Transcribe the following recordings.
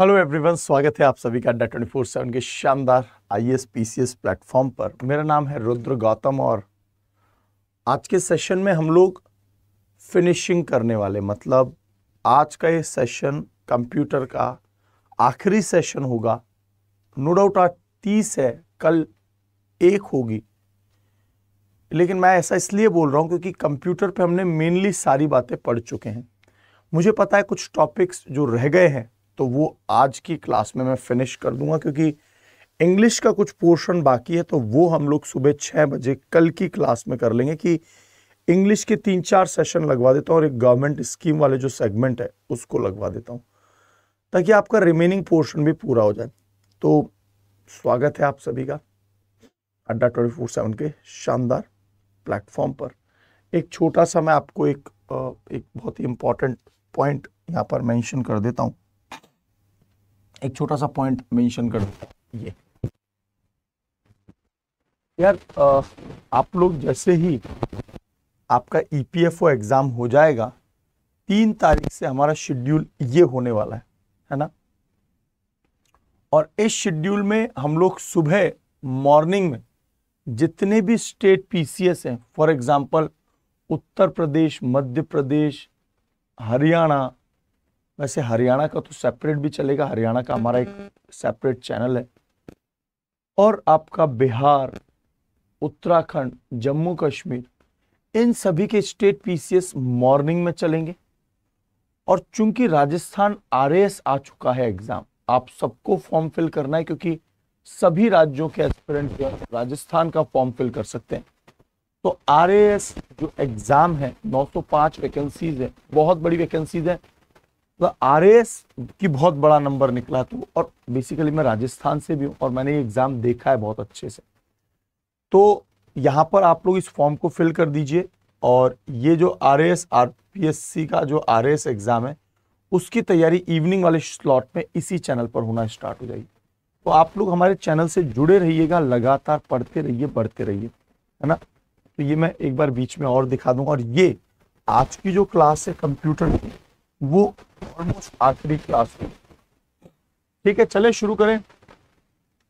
Hello everyone स्वागत है आप सभी का डेट ट्वेंटी फोर सेवन के शानदार I S P C S platform पर मेरा नाम है रुद्र गौतम और आज के सेशन में हम लोग फिनिशिंग करने वाले मतलब आज का ये सेशन कंप्यूटर का आखिरी सेशन होगा नो डाउट आज तीस है कल एक होगी लेकिन मैं ऐसा इसलिए बोल रहा हूँ क्योंकि कंप्यूटर पे हमने मेनली सारी बातें पढ़ चुके हैं मुझे पता है कुछ टॉपिक्स जो रह गए हैं तो वो आज की क्लास में मैं फिनिश कर दूंगा क्योंकि इंग्लिश का कुछ पोर्शन बाकी है तो वो हम लोग सुबह छः बजे कल की क्लास में कर लेंगे कि इंग्लिश के तीन चार सेशन लगवा देता हूँ और एक गवर्नमेंट स्कीम वाले जो सेगमेंट है उसको लगवा देता हूँ ताकि आपका रिमेनिंग पोर्शन भी पूरा हो जाए तो स्वागत है आप सभी का अड्डा ट्वेंटी फोर सेवन के शानदार प्लेटफॉर्म पर एक छोटा सा मैं आपको एक एक बहुत ही इम्पॉर्टेंट पॉइंट यहाँ पर मेंशन कर देता हूँ एक छोटा सा पॉइंट मेंशन कर ये यार आप लोग जैसे ही आपका ईपीएफओ e एग्ज़ाम हो जाएगा तीन तारीख से हमारा शेड्यूल ये होने वाला है है ना और इस शेड्यूल में हम लोग सुबह मॉर्निंग में जितने भी स्टेट पीसीएस हैं फॉर एग्जांपल उत्तर प्रदेश मध्य प्रदेश हरियाणा वैसे हरियाणा का तो सेपरेट भी चलेगा हरियाणा का हमारा एक सेपरेट चैनल है और आपका बिहार उत्तराखंड जम्मू कश्मीर इन सभी के स्टेट पीसीएस मॉर्निंग में चलेंगे और चूंकि राजस्थान आरएएस आ चुका है एग्जाम आप सबको फॉर्म फिल करना है क्योंकि सभी राज्यों के एस्पिरेंट राजस्थान का फॉर्म फिल कर सकते हैं तो आरएएस जो एग्जाम है 905 वैकेंसीज है बहुत बड़ी वैकेंसीज है तो आर की बहुत बड़ा नंबर निकला तो और बेसिकली मैं राजस्थान से भी हूँ और मैंने एग्ज़ाम देखा है बहुत अच्छे से तो यहाँ पर आप लोग इस फॉर्म को फिल कर दीजिए और ये जो R S R P S C का जो आर एस एग्ज़ाम है उसकी तैयारी इवनिंग वाले स्लॉट में इसी चैनल पर होना स्टार्ट हो जाएगी तो आप लोग हमारे चैनल से जुड़े रहिएगा लगातार पढ़ते रहिए बढ़ते रहिए है ना तो ये मैं एक बार बीच में और दिखा दूंगा और ये आज की जो क्लास है कंप्यूटर की वो ऑलमोस्ट आखिरी क्लास में ठीक है चले शुरू करें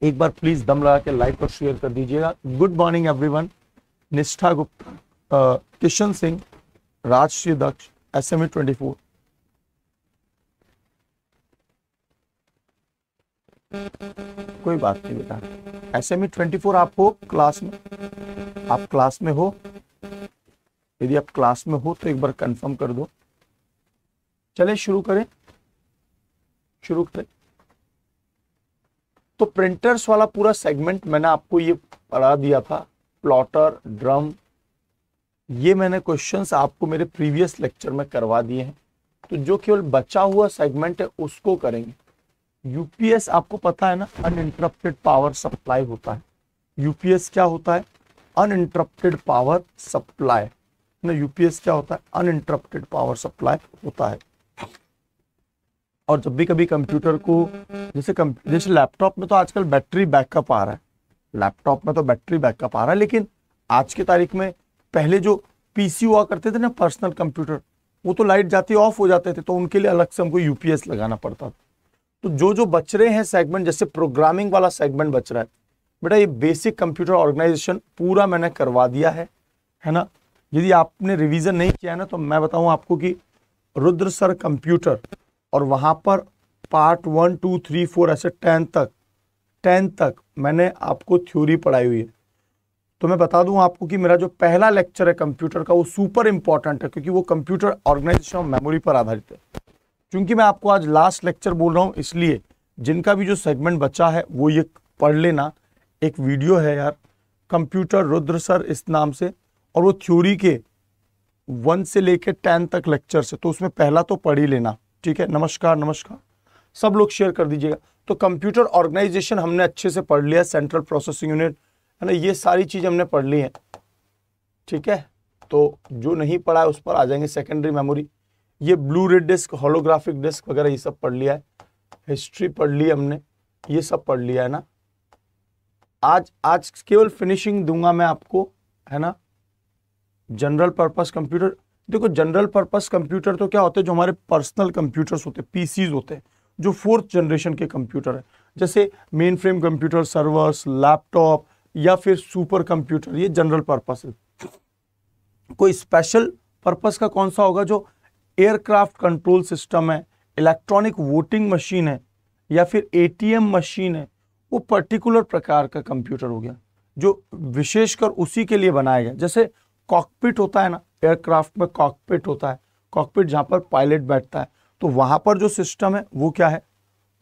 एक बार प्लीज दम लगा के लाइक और शेयर कर दीजिएगा good morning everyone Nishtha Gupta Kishan Singh Rajshree Daksh S M twenty four कोई बात नहीं बेटा एस एम ट्वेंटी फोर आप हो क्लास में आप क्लास में हो यदि आप क्लास में हो तो एक बार कंफर्म कर दो चले शुरू करें शुरू करें तो प्रिंटर्स वाला पूरा सेगमेंट मैंने आपको ये पढ़ा दिया था प्लॉटर ड्रम ये मैंने क्वेश्चंस आपको मेरे प्रीवियस लेक्चर में करवा दिए हैं तो जो केवल बचा हुआ सेगमेंट है उसको करेंगे यूपीएस आपको पता है ना अनइंटरप्टेड पावर सप्लाई होता है यूपीएस क्या होता है अनइंटरप्टेड पावर सप्लाई ना यूपीएस क्या होता है अनइंटरप्टेड पावर सप्लाई होता है और जब भी कभी कंप्यूटर को जैसे जैसे लैपटॉप में तो आजकल बैटरी बैकअप आ रहा है लैपटॉप में तो बैटरी बैकअप आ रहा है लेकिन आज की तारीख में पहले जो पीसी हुआ करते थे ना पर्सनल कंप्यूटर वो तो लाइट जाती ऑफ हो जाते थे तो उनके लिए अलग से हमको यूपीएस लगाना पड़ता था तो जो जो बच रहे हैं सेगमेंट जैसे प्रोग्रामिंग वाला सेगमेंट बच रहा है बेटा ये बेसिक कंप्यूटर ऑर्गेनाइजेशन पूरा मैंने करवा दिया है है ना यदि आपने रिवीजन नहीं किया है ना तो मैं बताऊं आपको कि रुद्र सर कंप्यूटर और वहाँ पर part one two three four ऐसे टेन तक टेन तक मैंने आपको थ्योरी पढ़ाई हुई है तो मैं बता दूं आपको कि मेरा जो पहला लेक्चर है कंप्यूटर का वो सुपर इंपॉर्टेंट है क्योंकि वो कंप्यूटर ऑर्गेनाइजेशन ऑफ मेमोरी पर आधारित है क्योंकि मैं आपको आज लास्ट लेक्चर बोल रहा हूँ इसलिए जिनका भी जो सेगमेंट बचा है वो ये पढ़ लेना एक वीडियो है यार कंप्यूटर रुद्र सर इस नाम से और वो थ्योरी के वन से लेकर टेन तक लेक्चर से तो उसमें पहला तो पढ़ ही लेना ठीक है नमस्कार नमस्कार सब लोग शेयर कर दीजिएगा तो कंप्यूटर ऑर्गेनाइजेशन हमने अच्छे से पढ़ लिया सेंट्रल प्रोसेसिंग यूनिट है ना ये सारी चीज़ हमने पढ़ ली है ठीक है तो जो नहीं पढ़ा है उस पर आ जाएंगे सेकेंडरी मेमोरी ये blue ray disc holographic disc वगैरह ये सब पढ़ लिया है हिस्ट्री पढ़ ली हमने ये सब पढ़ लिया है ना आज आज केवल फिनिशिंग दूंगा मैं आपको है ना जनरल पर्पस कंप्यूटर देखो जनरल पर्पस कंप्यूटर तो क्या होते हैं जो हमारे पर्सनल कंप्यूटर्स होते हैं पीसीज होते हैं जो फोर्थ जनरेशन के कंप्यूटर है जैसे mainframe computer servers laptop या फिर सुपर कंप्यूटर ये जनरल पर्पस है कोई स्पेशल पर्पस का कौन सा होगा जो एयरक्राफ्ट कंट्रोल सिस्टम है इलेक्ट्रॉनिक वोटिंग मशीन है या फिर एटीएम मशीन है वो पर्टिकुलर प्रकार का कंप्यूटर हो गया जो विशेषकर उसी के लिए बनाया गया जैसे कॉकपिट होता है ना एयरक्राफ्ट में कॉकपिट होता है कॉकपिट जहाँ पर पायलट बैठता है तो वहाँ पर जो सिस्टम है वो क्या है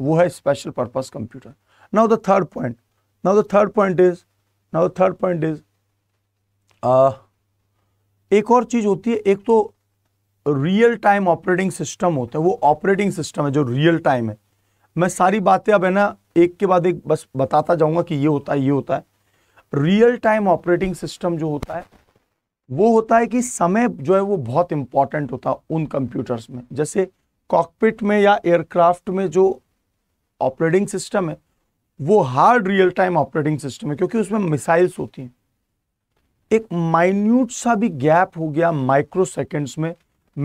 वो है special purpose computer now the third point now the third point is now the third point is एक और चीज़ होती है एक तो रियल टाइम ऑपरेटिंग सिस्टम होता है वो ऑपरेटिंग सिस्टम है जो रियल टाइम है मैं सारी बातें अब है ना एक के बाद एक बस बताता जाऊंगा कि ये होता है ये होता है रियल टाइम ऑपरेटिंग सिस्टम जो होता है वो होता है कि समय जो है वो बहुत इंपॉर्टेंट होता है उन कंप्यूटर्स में जैसे कॉकपिट में या एयरक्राफ्ट में जो ऑपरेटिंग सिस्टम है वो hard real time operating system है क्योंकि उसमें मिसाइल्स होती हैं एक माइन्यूट सा भी गैप हो गया माइक्रो सेकेंड्स में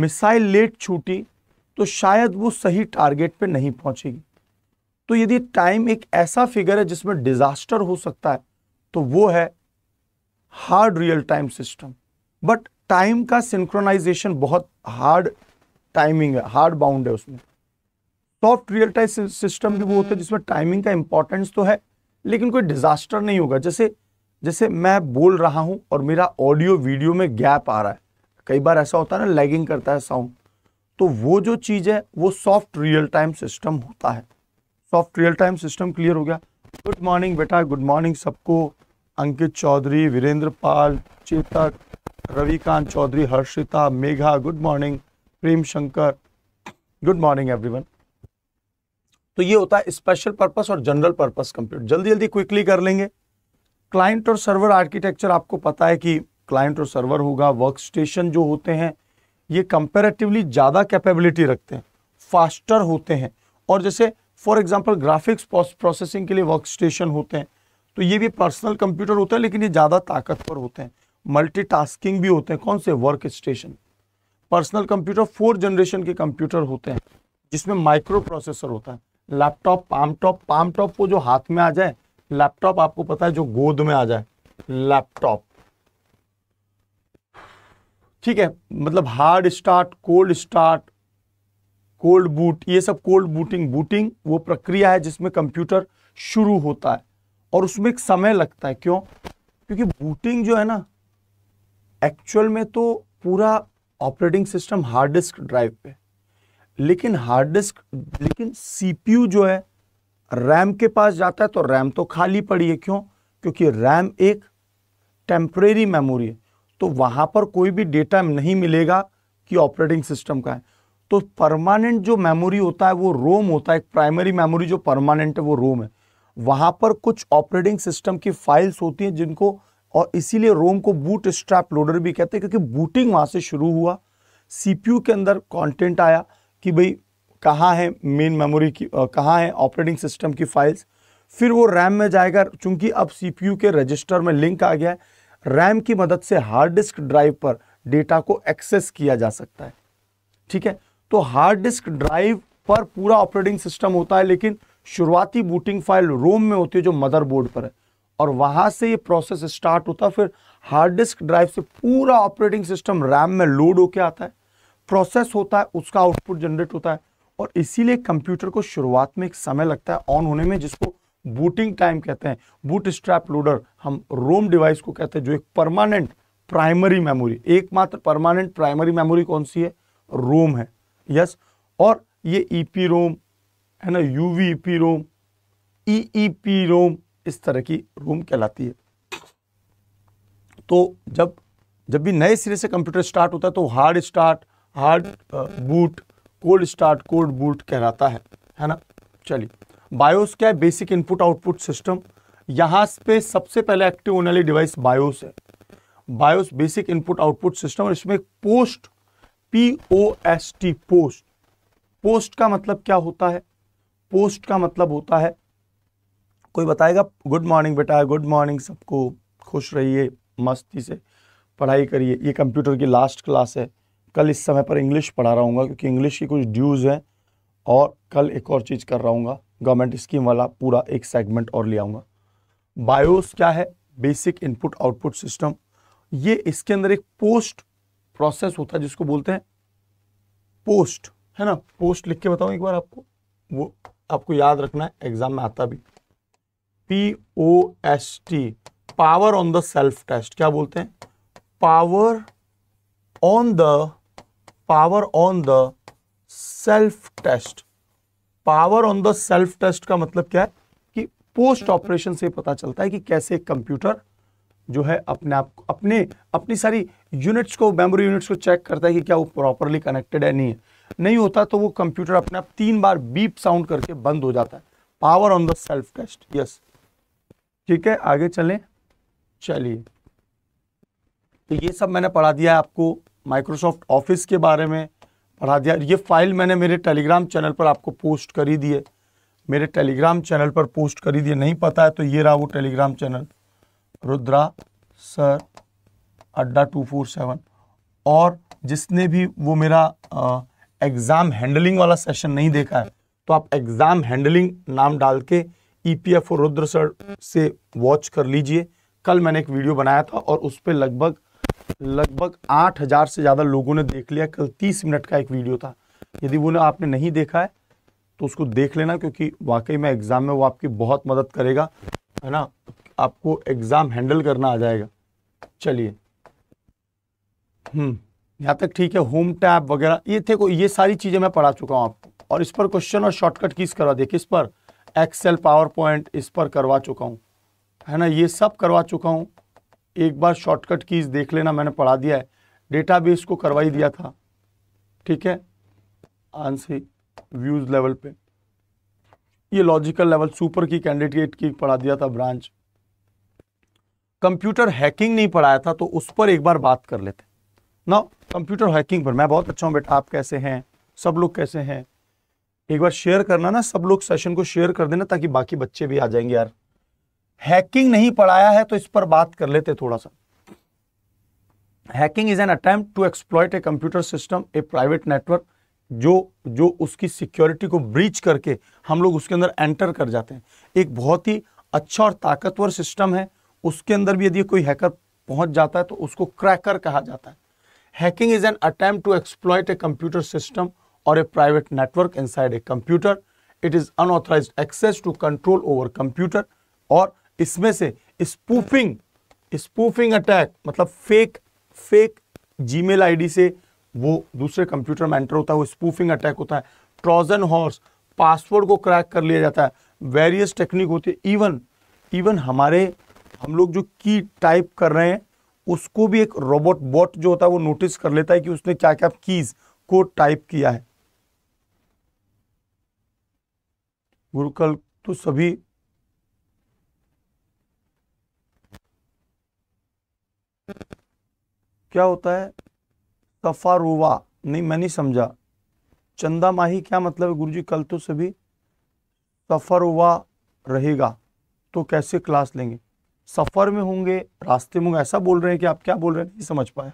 मिसाइल लेट छूटी तो शायद वो सही टारगेट पे नहीं पहुंचेगी तो यदि टाइम एक ऐसा फिगर है जिसमें डिजास्टर हो सकता है तो वो है hard real time system but time का सिंक्रोनाइजेशन बहुत हार्ड टाइमिंग है हार्ड बाउंड है उसमें सॉफ्ट रियल टाइम सिस्टम भी वो होता है हम्म। जिसमें टाइमिंग का इंपॉर्टेंस तो है लेकिन कोई डिजास्टर नहीं होगा जैसे जैसे मैं बोल रहा हूं और मेरा ऑडियो वीडियो में गैप आ रहा है कई बार ऐसा होता है ना लैगिंग करता है साउंड तो वो जो चीज़ है वो सॉफ्ट रियल टाइम सिस्टम होता है soft real time system clear हो गया गुड मॉर्निंग बेटा गुड मॉर्निंग सबको Ankit Chaudhary Virendra Pal Chetak Ravikant Chaudhary Harshita Megha good morning Prem Shankar good morning everyone तो ये होता है स्पेशल पर्पस और जनरल पर्पस कंप्यूटर जल्दी जल्दी क्विकली कर लेंगे क्लाइंट और सर्वर आर्किटेक्चर आपको पता है कि क्लाइंट और सर्वर होगा वर्क स्टेशन जो होते हैं ये कंपेरेटिवली ज़्यादा कैपेबिलिटी रखते हैं फास्टर होते हैं और जैसे फॉर एग्जाम्पल ग्राफिक्स प्रोसेसिंग के लिए वर्क स्टेशन होते हैं तो ये भी पर्सनल कंप्यूटर होता है लेकिन ये ज़्यादा ताकतवर होते हैं मल्टीटास्किंग भी होते हैं कौन से work station personal computer four generation के कंप्यूटर होते हैं जिसमें माइक्रो प्रोसेसर होता है laptop palmtop palmtop वो जो हाथ में आ जाए लैपटॉप आपको पता है जो गोद में आ जाए लैपटॉप ठीक है मतलब hard start cold start cold boot ये सब कोल्ड बूटिंग बूटिंग वो प्रक्रिया है जिसमें कंप्यूटर शुरू होता है और उसमें एक समय लगता है क्यों क्योंकि बूटिंग जो है ना एक्चुअल में तो पूरा operating system hard disk drive पे लेकिन हार्ड डिस्क लेकिन सीपीयू जो है रैम के पास जाता है तो रैम तो खाली पड़ी है क्यों क्योंकि रैम एक टेम्परेरी मेमोरी है तो वहां पर कोई भी डेटा नहीं मिलेगा कि ऑपरेटिंग सिस्टम का है तो परमानेंट जो मेमोरी होता है वो रोम होता है एक प्राइमरी मेमोरी जो परमानेंट है वो रोम है वहां पर कुछ ऑपरेटिंग सिस्टम की फाइल्स होती हैं जिनको और इसीलिए रोम को बूट स्ट्रैप लोडर भी कहते हैं क्योंकि बूटिंग वहाँ से शुरू हुआ सीपीयू के अंदर कंटेंट आया कि भाई कहाँ है मेन मेमोरी की कहाँ है ऑपरेटिंग सिस्टम की फाइल्स फिर वो रैम में जाएगा चूंकि अब सीपीयू के रजिस्टर में लिंक आ गया है रैम की मदद से हार्ड डिस्क ड्राइव पर डेटा को एक्सेस किया जा सकता है ठीक है तो हार्ड डिस्क ड्राइव पर पूरा ऑपरेटिंग सिस्टम होता है लेकिन शुरुआती बूटिंग फाइल रोम में होती है जो मदरबोर्ड पर है और वहां से ये प्रोसेस स्टार्ट होता फिर हार्ड डिस्क ड्राइव से पूरा ऑपरेटिंग सिस्टम रैम में लोड होके आता है प्रोसेस होता है उसका आउटपुट जनरेट होता है और इसीलिए कंप्यूटर को शुरुआत में एक समय लगता है ऑन होने में जिसको बूटिंग टाइम कहते हैं बूट स्ट्रैप लोडर हम रोम डिवाइस को कहते हैं जो एक परमानेंट प्राइमरी मेमोरी एकमात्र परमानेंट प्राइमरी मेमोरी कौन सी है रोम है यस और ये ई e रोम है ना यू वी रोम ई रोम इस तरह की रूम कहलाती है तो जब जब भी नए सिरे से कंप्यूटर स्टार्ट होता है तो hard start hard boot cold start cold boot कहलाता है है ना चलिए बायोस क्या है बेसिक इनपुट आउटपुट सिस्टम यहाँ पे सबसे पहले एक्टिव होने वाली डिवाइस बायोस है BIOS basic input output system और इसमें post P O S T post post का मतलब क्या होता है पोस्ट का मतलब होता है कोई बताएगा गुड मॉर्निंग बेटा गुड मॉर्निंग सबको खुश रहिए मस्ती से पढ़ाई करिए ये कंप्यूटर की लास्ट क्लास है कल इस समय पर इंग्लिश पढ़ा रहा क्योंकि इंग्लिश की कुछ ड्यूज़ हैं और कल एक और चीज़ कर रहा हूँ गवर्नमेंट स्कीम वाला पूरा एक सेगमेंट और ले आऊँगा बायोस क्या है बेसिक इनपुट आउटपुट सिस्टम ये इसके अंदर एक पोस्ट प्रोसेस होता है जिसको बोलते हैं पोस्ट है ना पोस्ट लिख के बताऊँ एक बार आपको वो आपको याद रखना है एग्जाम में आता भी P O S T power on the self test क्या बोलते हैं power on the power on the self test power on the self test का मतलब क्या है कि पोस्ट ऑपरेशन से पता चलता है कि कैसे कंप्यूटर जो है अपने आप अपने अपनी सारी यूनिट्स को मेमोरी यूनिट्स को चेक करता है कि क्या वो प्रॉपरली कनेक्टेड है नहीं है नहीं होता तो वो कंप्यूटर अपने आप तीन बार बीप साउंड करके बंद हो जाता है power on the self test yes ठीक है आगे चलें चलिए तो ये सब मैंने पढ़ा दिया है आपको माइक्रोसॉफ्ट ऑफिस के बारे में पढ़ा दिया ये फाइल मैंने मेरे टेलीग्राम चैनल पर आपको पोस्ट करी दी है मेरे टेलीग्राम चैनल पर पोस्ट करी दी नहीं पता है तो ये रहा वो टेलीग्राम चैनल रुद्रा सर अड्डा टू फोर सेवन और जिसने भी वो मेरा एग्ज़ाम हैंडलिंग वाला सेशन नहीं देखा है तो आप एग्ज़ाम हैंडलिंग नाम डाल के ईपीएफओ e रुद्र सर से वॉच कर लीजिए कल मैंने एक वीडियो बनाया था और उस पर लगभग लगभग आठ हज़ार से ज़्यादा लोगों ने देख लिया कल तीस मिनट का एक वीडियो था यदि वो ना आपने नहीं देखा है तो उसको देख लेना क्योंकि वाकई में एग्ज़ाम में वो आपकी बहुत मदद करेगा है ना आपको एग्ज़ाम हैंडल करना आ जाएगा चलिए हम्म, यहाँ तक ठीक है होम टैब वगैरह ये थे को ये सारी चीज़ें मैं पढ़ा चुका हूँ आपको और इस पर क्वेश्चन और शॉर्टकट किस करवा दिए किस पर एक्सेल पावर पॉइंट इस पर करवा चुका हूँ है ना ये सब करवा चुका हूँ एक बार शॉर्टकट कीज देख लेना मैंने पढ़ा दिया है डेटाबेस को करवा ही दिया था ठीक है आंसर व्यूज लेवल पे ये लॉजिकल लेवल सुपर की कैंडिडेट की पढ़ा दिया था ब्रांच कंप्यूटर हैकिंग नहीं पढ़ाया था तो उस पर एक बार बात कर लेते ना कंप्यूटर हैकिंग पर मैं बहुत अच्छा हूँ बेटा आप कैसे हैं सब लोग कैसे हैं एक बार शेयर करना ना सब लोग सेशन को शेयर कर देना ताकि बाकी बच्चे भी आ जाएंगे यार हैकिंग नहीं पढ़ाया है तो इस पर बात कर लेते थोड़ा सा hacking is an attempt to exploit a computer system a private network जो जो उसकी सिक्योरिटी को ब्रीच करके हम लोग उसके अंदर एंटर कर जाते हैं एक बहुत ही अच्छा और ताकतवर सिस्टम है उसके अंदर भी यदि कोई हैकर पहुंच जाता है तो उसको क्रैकर कहा जाता है hacking is an attempt to exploit a computer system or a private network inside a computer. It is unauthorized access to control over computer और इसमें से स्पूफिंग स्पूफिंग अटैक मतलब फेक फेक जीमेल आईडी से वो दूसरे computer में enter होता है वो स्पूफिंग अटैक होता है ट्रोजन हॉर्स पासवर्ड को क्रैक कर लिया जाता है वेरियस टेक्निक होती है इवन इवन हमारे हम लोग जो की टाइप कर रहे हैं उसको भी एक रोबोट बॉट जो होता है वो नोटिस कर लेता है कि उसने क्या क्या कीज़ को टाइप किया है गुरुकुल तो सभी क्या होता है सफारुवा नहीं मैं नहीं समझा चंदा माही क्या मतलब है गुरुजी कल तो सभी सफ़र हुआ रहेगा तो कैसे क्लास लेंगे सफ़र में होंगे रास्ते में होंगे ऐसा बोल रहे हैं कि आप क्या बोल रहे हैं नहीं समझ पाए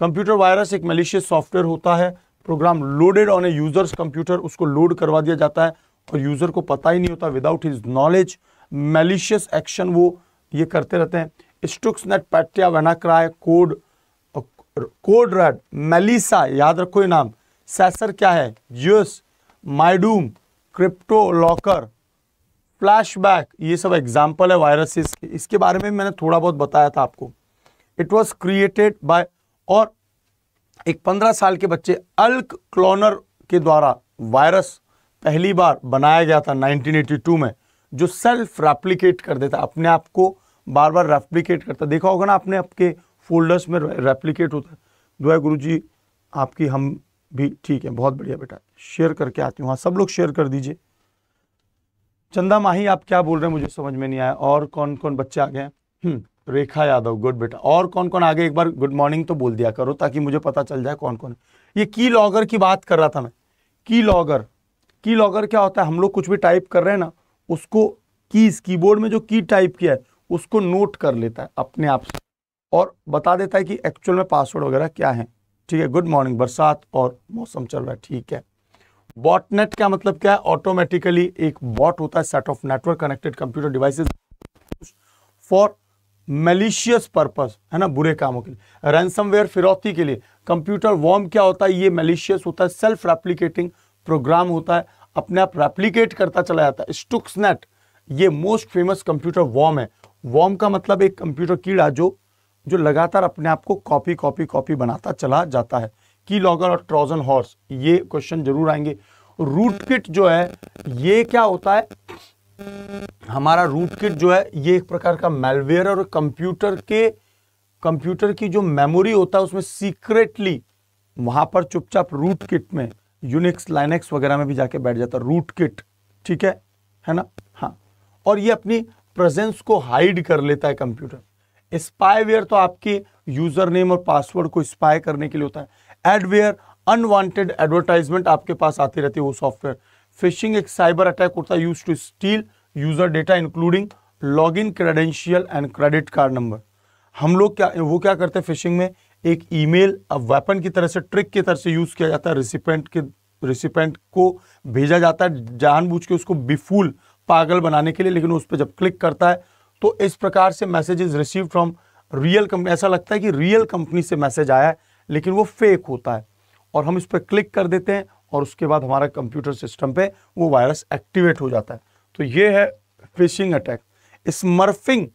कंप्यूटर वायरस एक मलिशियस सॉफ्टवेयर होता है program loaded on a user's computer उसको लोड करवा दिया जाता है और यूज़र को पता ही नहीं होता without his knowledge malicious action वो ये करते रहते हैं Stuxnet Petya WannaCry code code red Melissa याद रखो ये नाम सैसर क्या है यूस माइडूम क्रिप्टो लॉकर फ्लैशबैक ये सब एग्जाम्पल है वायरसेस के इसके बारे में मैंने थोड़ा बहुत बताया था आपको इट वॉज क्रिएटेड बाय और एक पंद्रह साल के बच्चे अल्क क्लोनर के द्वारा वायरस पहली बार बनाया गया था 1982 में जो सेल्फ रेप्लीकेट कर देता अपने आप को बार बार रेप्लीकेट करता देखा होगा ना अपने आपके फोल्डर्स में रेप्लीकेट होता है दुआ गुरु जी आपकी हम भी ठीक है बहुत बढ़िया बेटा शेयर करके आती हूँ हाँ सब लोग शेयर कर दीजिए चंदा माही आप क्या बोल रहे हैं मुझे समझ में नहीं आया और कौन कौन बच्चे आ गए हम्म, रेखा यादव गुड बेटा और कौन कौन आगे एक बार गुड मॉर्निंग तो बोल दिया करो ताकि मुझे पता चल जाए कौन कौन ये की लॉगर की बात कर रहा था मैं की लॉगर की लॉगर क्या होता है हम लोग कुछ भी टाइप कर रहे हैं ना उसको कीज कीबोर्ड में जो की टाइप किया है उसको नोट कर लेता है अपने आप से और बता देता है कि एक्चुअल में पासवर्ड वगैरह क्या है ठीक है गुड मॉर्निंग बरसात और मौसम चल रहा है ठीक है बॉटनेट का मतलब क्या है ऑटोमेटिकली एक बॉट होता है set of network connected computer device for malicious purpose है ना बुरे कामों के लिए रैनसम फिरौती के लिए कंप्यूटर वॉर्म क्या होता है ये मेलिशियस होता है सेल्फ रेप्लीकेटिंग प्रोग्राम होता है अपने आप रेप्लीकेट करता चला जाता है स्टुक्सनेट ये मोस्ट फेमस कंप्यूटर वॉम है वॉम का मतलब एक कंप्यूटर कीड़ा जो जो लगातार अपने आप को कॉपी कॉपी कॉपी बनाता चला जाता है की लॉगर और ट्रोजन हॉर्स ये क्वेश्चन जरूर आएंगे रूट किट जो है ये क्या होता है हमारा रूट किट जो है ये एक प्रकार का मेलवेयर और कंप्यूटर के कंप्यूटर की जो मेमोरी होता है उसमें सीक्रेटली वहां पर चुपचाप रूट किट में यूनिक्स लाइनेक्स वगैरह में भी जाके बैठ जाता है रूट किट ठीक है है ना हाँ और ये अपनी प्रेजेंस को हाइड कर लेता है कंप्यूटर स्पाईवेयर तो आपके यूजर नेम और पासवर्ड को स्पाई करने के लिए होता है एडवेयर अनवांटेड एडवर्टाइजमेंट आपके पास आती रहती है वो सॉफ्टवेयर फिशिंग एक साइबर अटैक होता है used to steal user data including log in credential and credit card number हम लोग क्या वो क्या करते हैं फिशिंग में एक ईमेल अब वेपन की तरह से ट्रिक की तरह से यूज़ किया जाता है रिसिपेंट के रिसिपेंट को भेजा जाता है जानबूझ के उसको बिफुल पागल बनाने के लिए लेकिन उस पर जब क्लिक करता है तो इस प्रकार से message is receive from real company ऐसा लगता है कि रियल कंपनी से मैसेज आया है लेकिन वो फेक होता है और हम इस पर क्लिक कर देते हैं और उसके बाद हमारा कंप्यूटर सिस्टम पे वो वायरस एक्टिवेट हो जाता है तो ये है फिशिंग अटैक स्मर्फिंग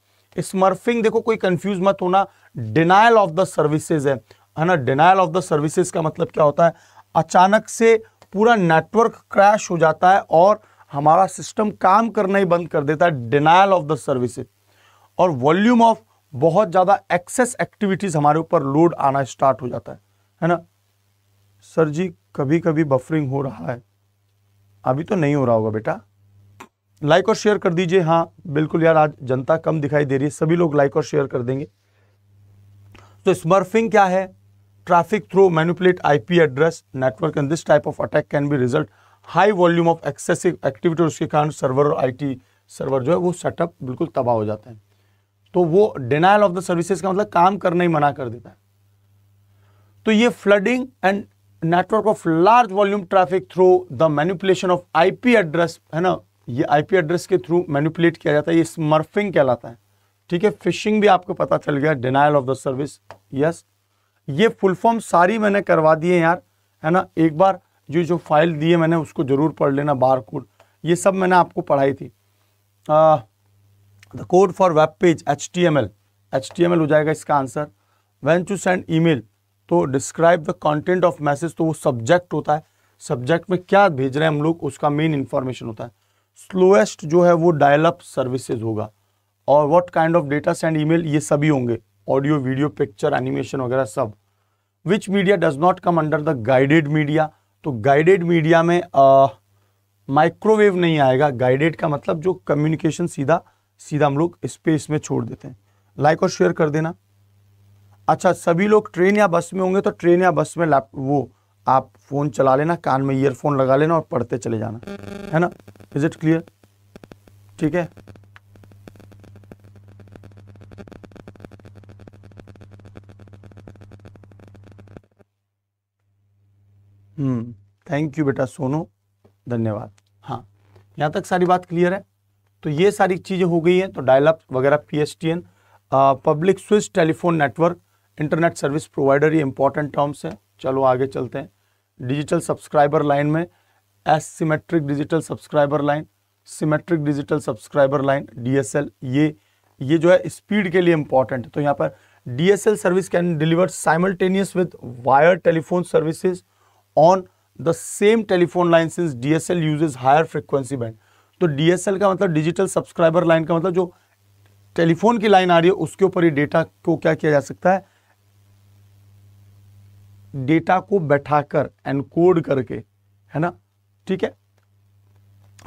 स्मर्फिंग देखो कोई कंफ्यूज मत होना डिनाइल ऑफ द सर्विसेज है है ना डिनाइल ऑफ द सर्विसेज का मतलब क्या होता है अचानक से पूरा नेटवर्क क्रैश हो जाता है और हमारा सिस्टम काम करना ही बंद कर देता है डिनाइल ऑफ द सर्विसेज और वॉल्यूम ऑफ बहुत ज़्यादा एक्सेस एक्टिविटीज़ हमारे ऊपर लोड आना स्टार्ट हो जाता है है ना सर जी कभी कभी बफरिंग हो रहा है अभी तो नहीं हो रहा होगा बेटा लाइक और शेयर कर दीजिए हाँ बिल्कुल यार आज जनता कम दिखाई दे रही है सभी लोग लाइक और शेयर कर देंगे तो स्मर्फिंग क्या है traffic through manipulate IP address network and this type of of can be result high volume of excessive activity और उसके कारण सर्वर और IT सर्वर जो है वो सेटअप बिल्कुल तबाह हो जाते हैं तो वो डिनाइल ऑफ द सर्विसेज का मतलब काम करना ही मना कर देता है तो ये flooding and network of large volume traffic through the manipulation of IP address है ना ये आईपी एड्रेस के थ्रू मैनिपुलेट किया जाता है ये स्मर्फिंग कहलाता है ठीक है फिशिंग भी आपको पता चल गया denial of the service yes ये फुल फॉर्म सारी मैंने करवा दिए यार है ना एक बार जो जो फाइल दिए मैंने उसको ज़रूर पढ़ लेना बार कोड ये सब मैंने आपको पढ़ाई थी the code for web page H T M L H T M L हो जाएगा इसका answer when to send email तो describe the content of message तो वो सब्जेक्ट होता है सब्जेक्ट में क्या भेज रहे हैं हम लोग उसका मेन इंफॉर्मेशन होता है स्लोएस्ट जो है वो डायल सर्विसेज होगा और what kind of data send email ये सभी होंगे ऑडियो वीडियो पिक्चर एनिमेशन वगैरह सब which media does not come under the guided media तो गाइडेड मीडिया में माइक्रोवेव uh, नहीं आएगा गाइडेड का मतलब जो कम्युनिकेशन सीधा सीधा हम लोग स्पेस में छोड़ देते हैं लाइक और शेयर कर देना अच्छा सभी लोग ट्रेन या बस में होंगे तो ट्रेन या बस में लैप वो आप फ़ोन चला लेना कान में ईयरफोन लगा लेना और पढ़ते चले जाना है ना इज़ इट क्लियर ठीक है थैंक हम्म, यू बेटा सोनू धन्यवाद हाँ यहाँ तक सारी बात क्लियर है तो ये सारी चीज़ें हो गई हैं तो डायलअप वगैरह P S T N public switch telephone network internet service provider ये इंपॉर्टेंट टर्म्स हैं चलो आगे चलते हैं डिजिटल सब्सक्राइबर लाइन में asymmetric digital subscriber line symmetric digital subscriber line DSL ये ये जो है स्पीड के लिए इंपॉर्टेंट है तो यहाँ पर DSL service can deliver simultaneous with wire telephone services on the same telephone line since DSL uses higher frequency band तो DSL का मतलब डिजिटल सब्सक्राइबर लाइन का मतलब जो टेलीफोन की लाइन आ रही है उसके ऊपर ही डेटा को क्या किया जा सकता है डेटा को बैठाकर एनकोड करके है ना ठीक है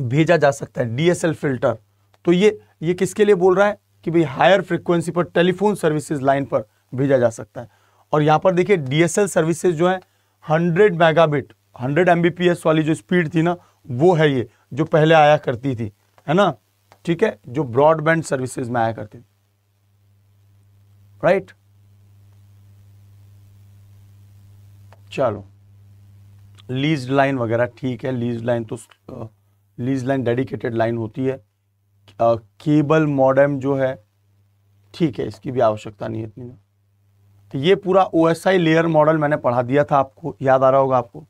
भेजा जा सकता है डीएसएल फिल्टर तो ये ये किसके लिए बोल रहा है कि भाई हायर फ्रीक्वेंसी पर टेलीफोन सर्विसेज लाइन पर भेजा जा सकता है और यहाँ पर देखिए डीएसएल सर्विसेज जो है हंड्रेड मेगाबिट हंड्रेड एमबीपीएस वाली जो स्पीड थी ना वो है ये जो पहले आया करती थी है ना ठीक है जो ब्रॉडबैंड सर्विसेज में आया करती थी राइट चलो लीज लाइन वगैरह ठीक है लीज लाइन तो लीज लाइन डेडिकेटेड लाइन होती है केबल मॉडम जो है ठीक है इसकी भी आवश्यकता नहीं है इतनी तो ये पूरा ओ लेयर मॉडल मैंने पढ़ा दिया था आपको याद आ रहा होगा आपको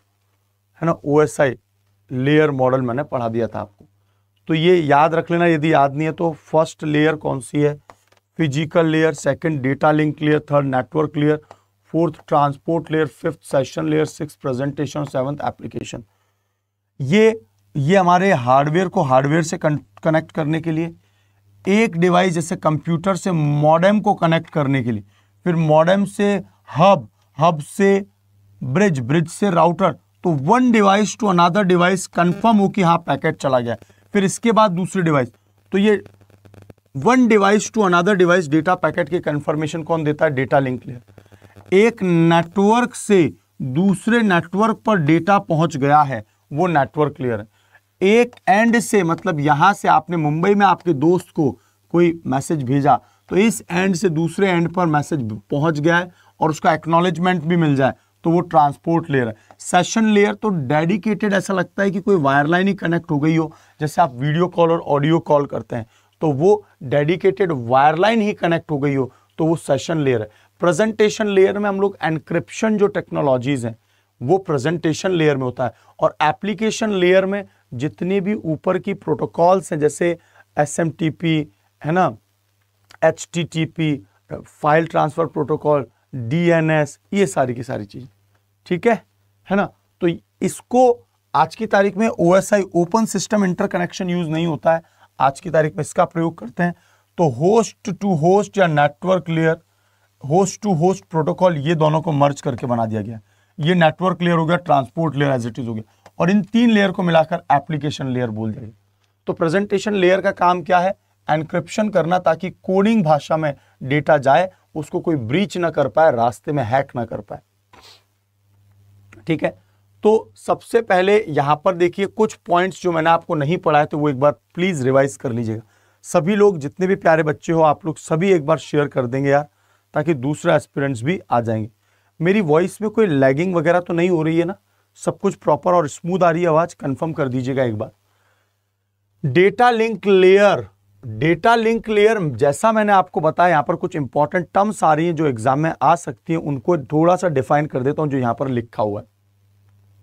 है ना ओ लेयर मॉडल मैंने पढ़ा दिया था आपको तो ये याद रख लेना यदि याद नहीं है तो फर्स्ट लेयर कौन सी है physical layer second data link layer third network layer fourth transport layer fifth session layer six presentation seventh application ये ये हमारे हार्डवेयर को हार्डवेयर से कनेक्ट करने के लिए एक डिवाइस जैसे कंप्यूटर से मॉडेम को कनेक्ट करने के लिए फिर मॉडेम से हब हब से ब्रिज ब्रिज से राउटर तो one device to another device confirm हो कि हाँ पैकेट चला गया फिर इसके बाद दूसरी डिवाइस तो ये one device to another device data packet की कंफर्मेशन कौन देता है डेटा लिंक लेयर एक नेटवर्क से दूसरे नेटवर्क पर डेटा पहुंच गया है वो नेटवर्क लेयर एक एंड से मतलब यहां से आपने मुंबई में आपके दोस्त को कोई मैसेज भेजा तो इस एंड से दूसरे एंड पर मैसेज पहुंच गया है और उसका एक्नोलेजमेंट भी मिल जाए तो वो ट्रांसपोर्ट लेयर है सेशन लेयर तो डेडिकेटेड ऐसा लगता है कि कोई वायरलाइन ही कनेक्ट हो गई हो जैसे आप वीडियो कॉल और ऑडियो कॉल करते हैं तो वो डेडिकेटेड वायरलाइन ही कनेक्ट हो गई हो तो वो सेशन लेयर है प्रेजेंटेशन लेयर में हम लोग एनक्रिप्शन जो टेक्नोलॉजीज हैं वो प्रेजेंटेशन लेयर में होता है और एप्लीकेशन लेयर में जितने भी ऊपर की प्रोटोकॉल्स हैं जैसे एस है ना एच फाइल ट्रांसफ़र प्रोटोकॉल डीएनएस ये सारी की सारी चीज़ ठीक है है ना तो इसको आज की तारीख में O open system interconnection use नहीं होता है आज की तारीख में इसका प्रयोग करते हैं तो होस्ट टू होस्ट या network layer host to host protocol ये दोनों को मर्ज करके बना दिया गया ये नेटवर्क लेयर हो गया transport layer as it is हो गया और इन तीन लेयर को मिलाकर एप्लीकेशन लेयर बोल दिया तो प्रेजेंटेशन लेयर का काम क्या है एनक्रिप्शन करना ताकि कोडिंग भाषा में डेटा जाए उसको कोई ब्रीच ना कर पाए रास्ते में हैक ना कर पाए ठीक है तो सबसे पहले यहां पर देखिए कुछ पॉइंट्स जो मैंने आपको नहीं पढ़ाए तो वो एक बार प्लीज रिवाइज कर लीजिएगा सभी लोग जितने भी प्यारे बच्चे हो आप लोग सभी एक बार शेयर कर देंगे यार ताकि दूसरे एस्पिरेंट्स भी आ जाएंगे मेरी वॉइस में कोई लैगिंग वगैरह तो नहीं हो रही है ना सब कुछ प्रॉपर और स्मूथ आ रही है आवाज कंफर्म कर दीजिएगा एक बार data link layer data link layer जैसा मैंने आपको बताया यहाँ पर कुछ इंपॉर्टेंट टर्म्स आ रही हैं जो एग्जाम में आ सकती हैं उनको थोड़ा सा डिफाइन कर देता हूं जो यहां पर लिखा हुआ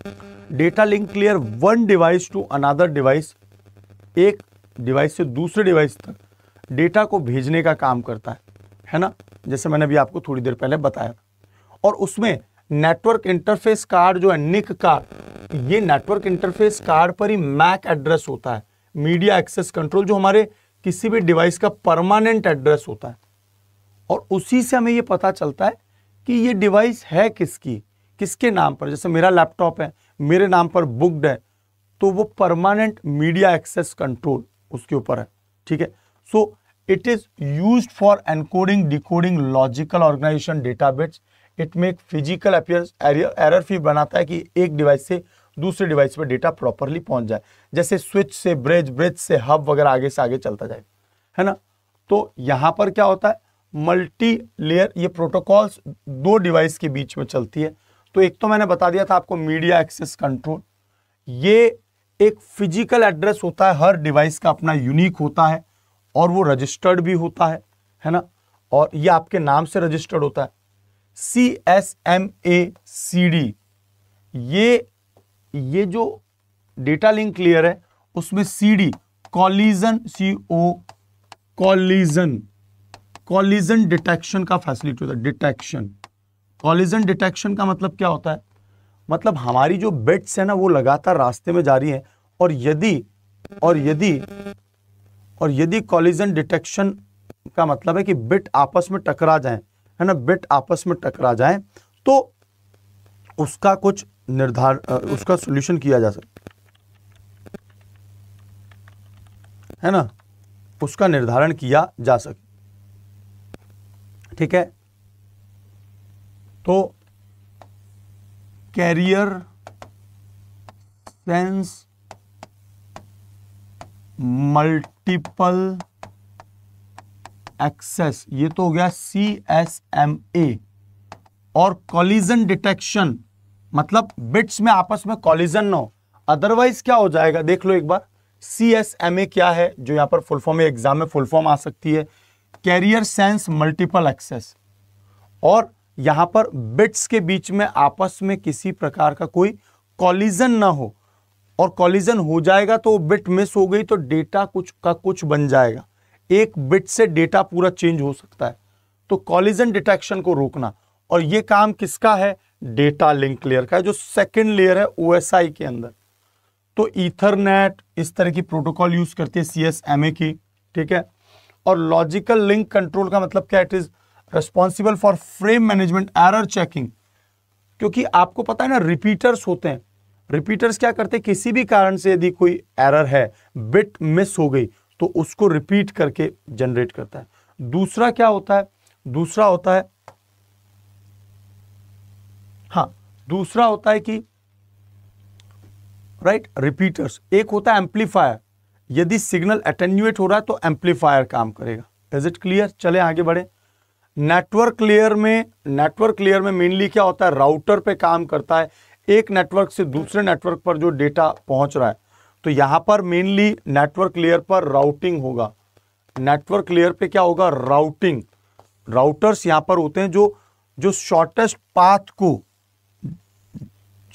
है data link layer one device to another device एक डिवाइस से दूसरे डिवाइस तक डेटा को भेजने का काम करता है है ना जैसे मैंने अभी आपको थोड़ी देर पहले बताया था और उसमें नेटवर्क इंटरफेस कार्ड जो है निक कार्ड ये नेटवर्क इंटरफेस कार्ड पर ही मैक एड्रेस होता है मीडिया एक्सेस कंट्रोल जो हमारे किसी भी डिवाइस का परमानेंट एड्रेस होता है और उसी से हमें ये पता चलता है कि ये डिवाइस है किसकी किसके नाम पर जैसे मेरा लैपटॉप है मेरे नाम पर बुक्ड है तो वो परमानेंट मीडिया एक्सेस कंट्रोल उसके ऊपर है ठीक है so it is use for encoding decoding logical organization database it make physical appearance error free बनाता है कि एक डिवाइस से दूसरे डिवाइस पर डेटा प्रॉपरली पहुंच जाए जैसे स्विच से ब्रिज ब्रिज से हब वगैरह आगे से आगे चलता जाए है ना तो यहां पर क्या होता है मल्टी लेयर ये प्रोटोकॉल्स दो डिवाइस के बीच में चलती है तो एक तो मैंने बता दिया था आपको मीडिया एक्सेस कंट्रोल ये एक फिजिकल एड्रेस होता है हर डिवाइस का अपना यूनिक होता है और वो रजिस्टर्ड भी होता है है ना और ये आपके नाम से रजिस्टर्ड होता है C S M A C D ये ये जो डेटा लिंक क्लियर है उसमें C D collision C O collision collision detection का फैसिलिटी होता है डिटेक्शन कॉलिजन डिटेक्शन का मतलब क्या होता है मतलब हमारी जो बेट्स है ना वो लगातार रास्ते में जा रही है और यदि और यदि और यदि कॉलिजन डिटेक्शन का मतलब है कि बिट आपस में टकरा जाए है ना बिट आपस में टकरा जाए तो उसका कुछ निर्धारण उसका सोल्यूशन किया जा सके है ना उसका निर्धारण किया जा सके ठीक है तो कैरियर सेंस मल्टीपल एक्सेस ये तो हो गया सी एस एम ए और कॉलिजन डिटेक्शन मतलब बिट्स में आपस में कॉलिजन ना हो अदरवाइज क्या हो जाएगा देख लो एक बार सी एस एम ए क्या है जो यहाँ पर फुल फॉर्म एग्जाम में फुल फॉर्म आ सकती है कैरियर सेंस मल्टीपल एक्सेस और यहां पर बिट्स के बीच में आपस में किसी प्रकार का कोई कॉलिजन ना हो और कॉलिजन हो जाएगा तो बिट मिस हो गई तो डेटा कुछ का कुछ बन जाएगा एक बिट से डेटा पूरा चेंज हो सकता है तो कॉलिजन डिटेक्शन को रोकना और यह काम किसका है डेटा लिंक लेयर का है जो सेकंड लेयर है ओएसआई के अंदर तो ईथरनेट इस तरह की प्रोटोकॉल यूज करती है सीएसएमए की ठीक है और लॉजिकल लिंक कंट्रोल का मतलब क्या it is responsible for frame management error checking क्योंकि आपको पता है ना रिपीटर्स होते हैं रिपीटर्स क्या करते हैं किसी भी कारण से यदि कोई एरर है बिट मिस हो गई तो उसको रिपीट करके जनरेट करता है दूसरा क्या होता है दूसरा होता है दूसरा होता है कि राइट रिपीटर्स एक होता है एम्पलीफायर यदि सिग्नल अटेन्यूएट हो रहा है तो एम्पलीफायर काम करेगा इज इट क्लियर चले आगे बढ़े नेटवर्क लेयर में नेटवर्क लेयर में मेनली क्या होता है राउटर पे काम करता है एक नेटवर्क से दूसरे नेटवर्क पर जो डेटा पहुंच रहा है तो यहां पर मेनली नेटवर्क लेयर पर राउटिंग होगा नेटवर्क लेयर पे क्या होगा राउटिंग राउटर्स यहां पर होते हैं जो जो शॉर्टेस्ट पाथ को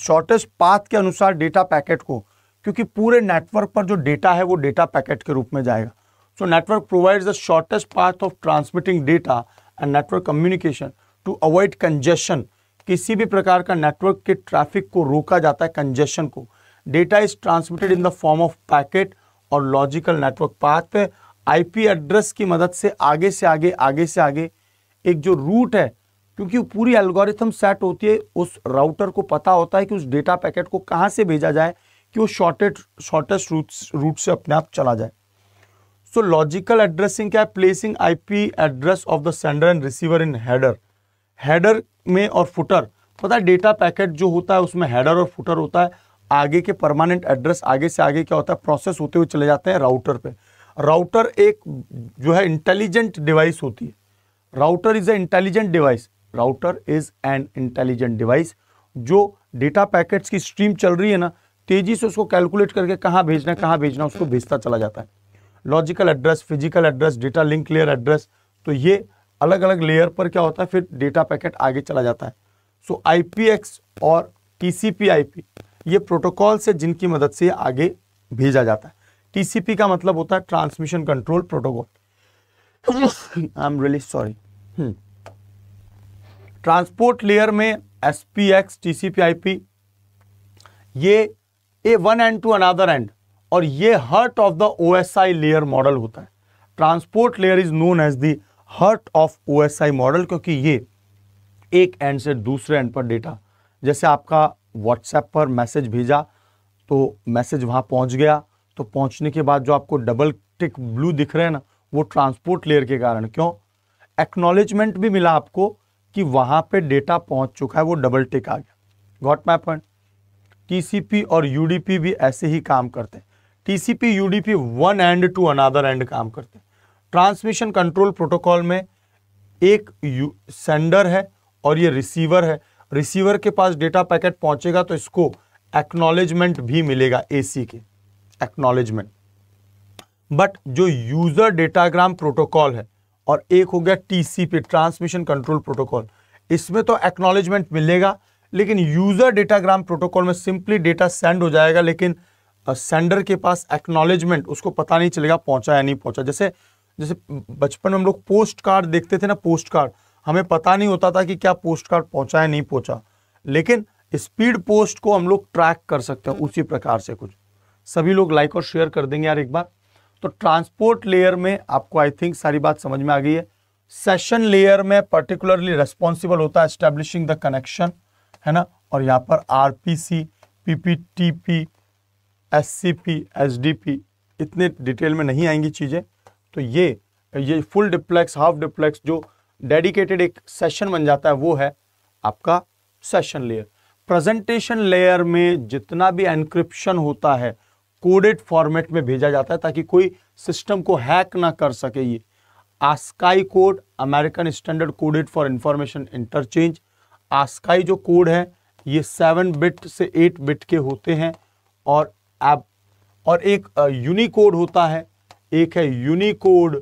शॉर्टेस्ट पाथ के अनुसार डेटा पैकेट को क्योंकि पूरे नेटवर्क पर जो डेटा है वो डेटा पैकेट के रूप में जाएगा so network provides the shortest path of transmitting data and network communication to avoid congestion किसी भी प्रकार का नेटवर्क के ट्रैफिक को रोका जाता है कंजेशन को data is transmitted in the form of packet और लॉजिकल नेटवर्क पाथ पे आईपी एड्रेस की मदद से आगे से आगे आगे से आगे एक जो रूट है क्योंकि पूरी एल्गोरिथम सेट होती है उस राउटर को पता होता है कि उस डेटा पैकेट को कहाँ से भेजा जाए कि वो शॉर्टेड शॉर्टेस्ट रूट रूट से अपने आप चला जाए सो लॉजिकल एड्रेसिंग क्या है placing IP address of the sender and receiver in header header में और फुटर पता है डेटा पैकेट जो होता है उसमें हैडर और फुटर होता है आगे के परमानेंट एड्रेस आगे से आगे क्या होता है प्रोसेस होते हुए चले जाते हैं राउटर पे राउटर एक जो है इंटेलिजेंट डिवाइस होती है router is a intelligent device router is an intelligent device जो डेटा पैकेट्स की स्ट्रीम चल रही है ना तेजी से उसको कैलकुलेट करके कहाँ भेजना कहाँ भेजना उसको भेजता चला जाता है logical address physical address data link layer address तो ये अलग अलग लेयर पर क्या होता है फिर डेटा पैकेट आगे चला जाता है सो आई और टी आईपी ये प्रोटोकॉल से जिनकी मदद से आगे भेजा जाता है टीसीपी का मतलब होता है transmission control protocol I am really sorry transport layer में S P X T C P I P ये a one end to another end और ये heart of the O S I layer model होता है transport layer is known as the heart of O S I model क्योंकि ये एक and से दूसरे एंड पर डेटा जैसे आपका व्हाट्सएप पर मैसेज भेजा तो मैसेज वहाँ पहुँच गया तो पहुँचने के बाद जो आपको डबल टिक ब्लू दिख रहे हैं ना वो ट्रांसपोर्ट लेयर के कारण क्यों एक्नोलेजमेंट भी मिला आपको कि वहां पे डेटा पहुंच चुका है वो डबल टिक आ गया गॉट माई पॉइंट टीसीपी और यूडीपी भी ऐसे ही काम करते हैं TCP UDP one end to another end काम करते हैं ट्रांसमिशन कंट्रोल प्रोटोकॉल में एक सेंडर है और ये रिसीवर है रिसीवर के पास डेटा पैकेट पहुंचेगा तो इसको एक्नोलेजमेंट भी मिलेगा एसी के एक्नोलेजमेंट बट जो यूज़र डेटाग्राम प्रोटोकॉल है और एक हो गया टीसीपी ट्रांसमिशन कंट्रोल प्रोटोकॉल इसमें तो एक्नोलेजमेंट मिलेगा लेकिन यूज़र डेटाग्राम प्रोटोकॉल में सिंपली डेटा सेंड हो जाएगा लेकिन सेंडर के पास एक्नोलेजमेंट उसको पता नहीं चलेगा पहुंचा या नहीं पहुंचा जैसे जैसे बचपन में हम लोग पोस्ट कार्ड देखते थे ना पोस्ट कार्ड हमें पता नहीं होता था कि क्या पोस्ट कार्ड पहुंचा या नहीं पहुंचा लेकिन स्पीड पोस्ट को हम लोग ट्रैक कर सकते हैं उसी प्रकार से कुछ सभी लोग लाइक और शेयर कर देंगे यार एक बार तो ट्रांसपोर्ट लेयर में आपको आई थिंक सारी बात समझ में आ गई है सेशन लेयर में पर्टिकुलरली रेस्पॉन्सिबल होता है एस्टेब्लिशिंग द कनेक्शन है ना और यहाँ पर R P C P P T P S C P S D P इतने डिटेल में नहीं आएंगी चीज़ें तो ये ये फुल डिप्लेक्स हाफ डिप्लेक्स जो डेडिकेटेड एक सेशन बन जाता है वो है आपका सेशन लेयर प्रेजेंटेशन लेयर में जितना भी एनक्रिप्शन होता है कोडेड फॉर्मेट में भेजा जाता है ताकि कोई सिस्टम को हैक ना कर सके ये ASCII code American standard coded for information interchange ASCII जो कोड है ये सेवन बिट से एट बिट के होते हैं और आप और एक यूनिकोड होता है एक है यूनिकोड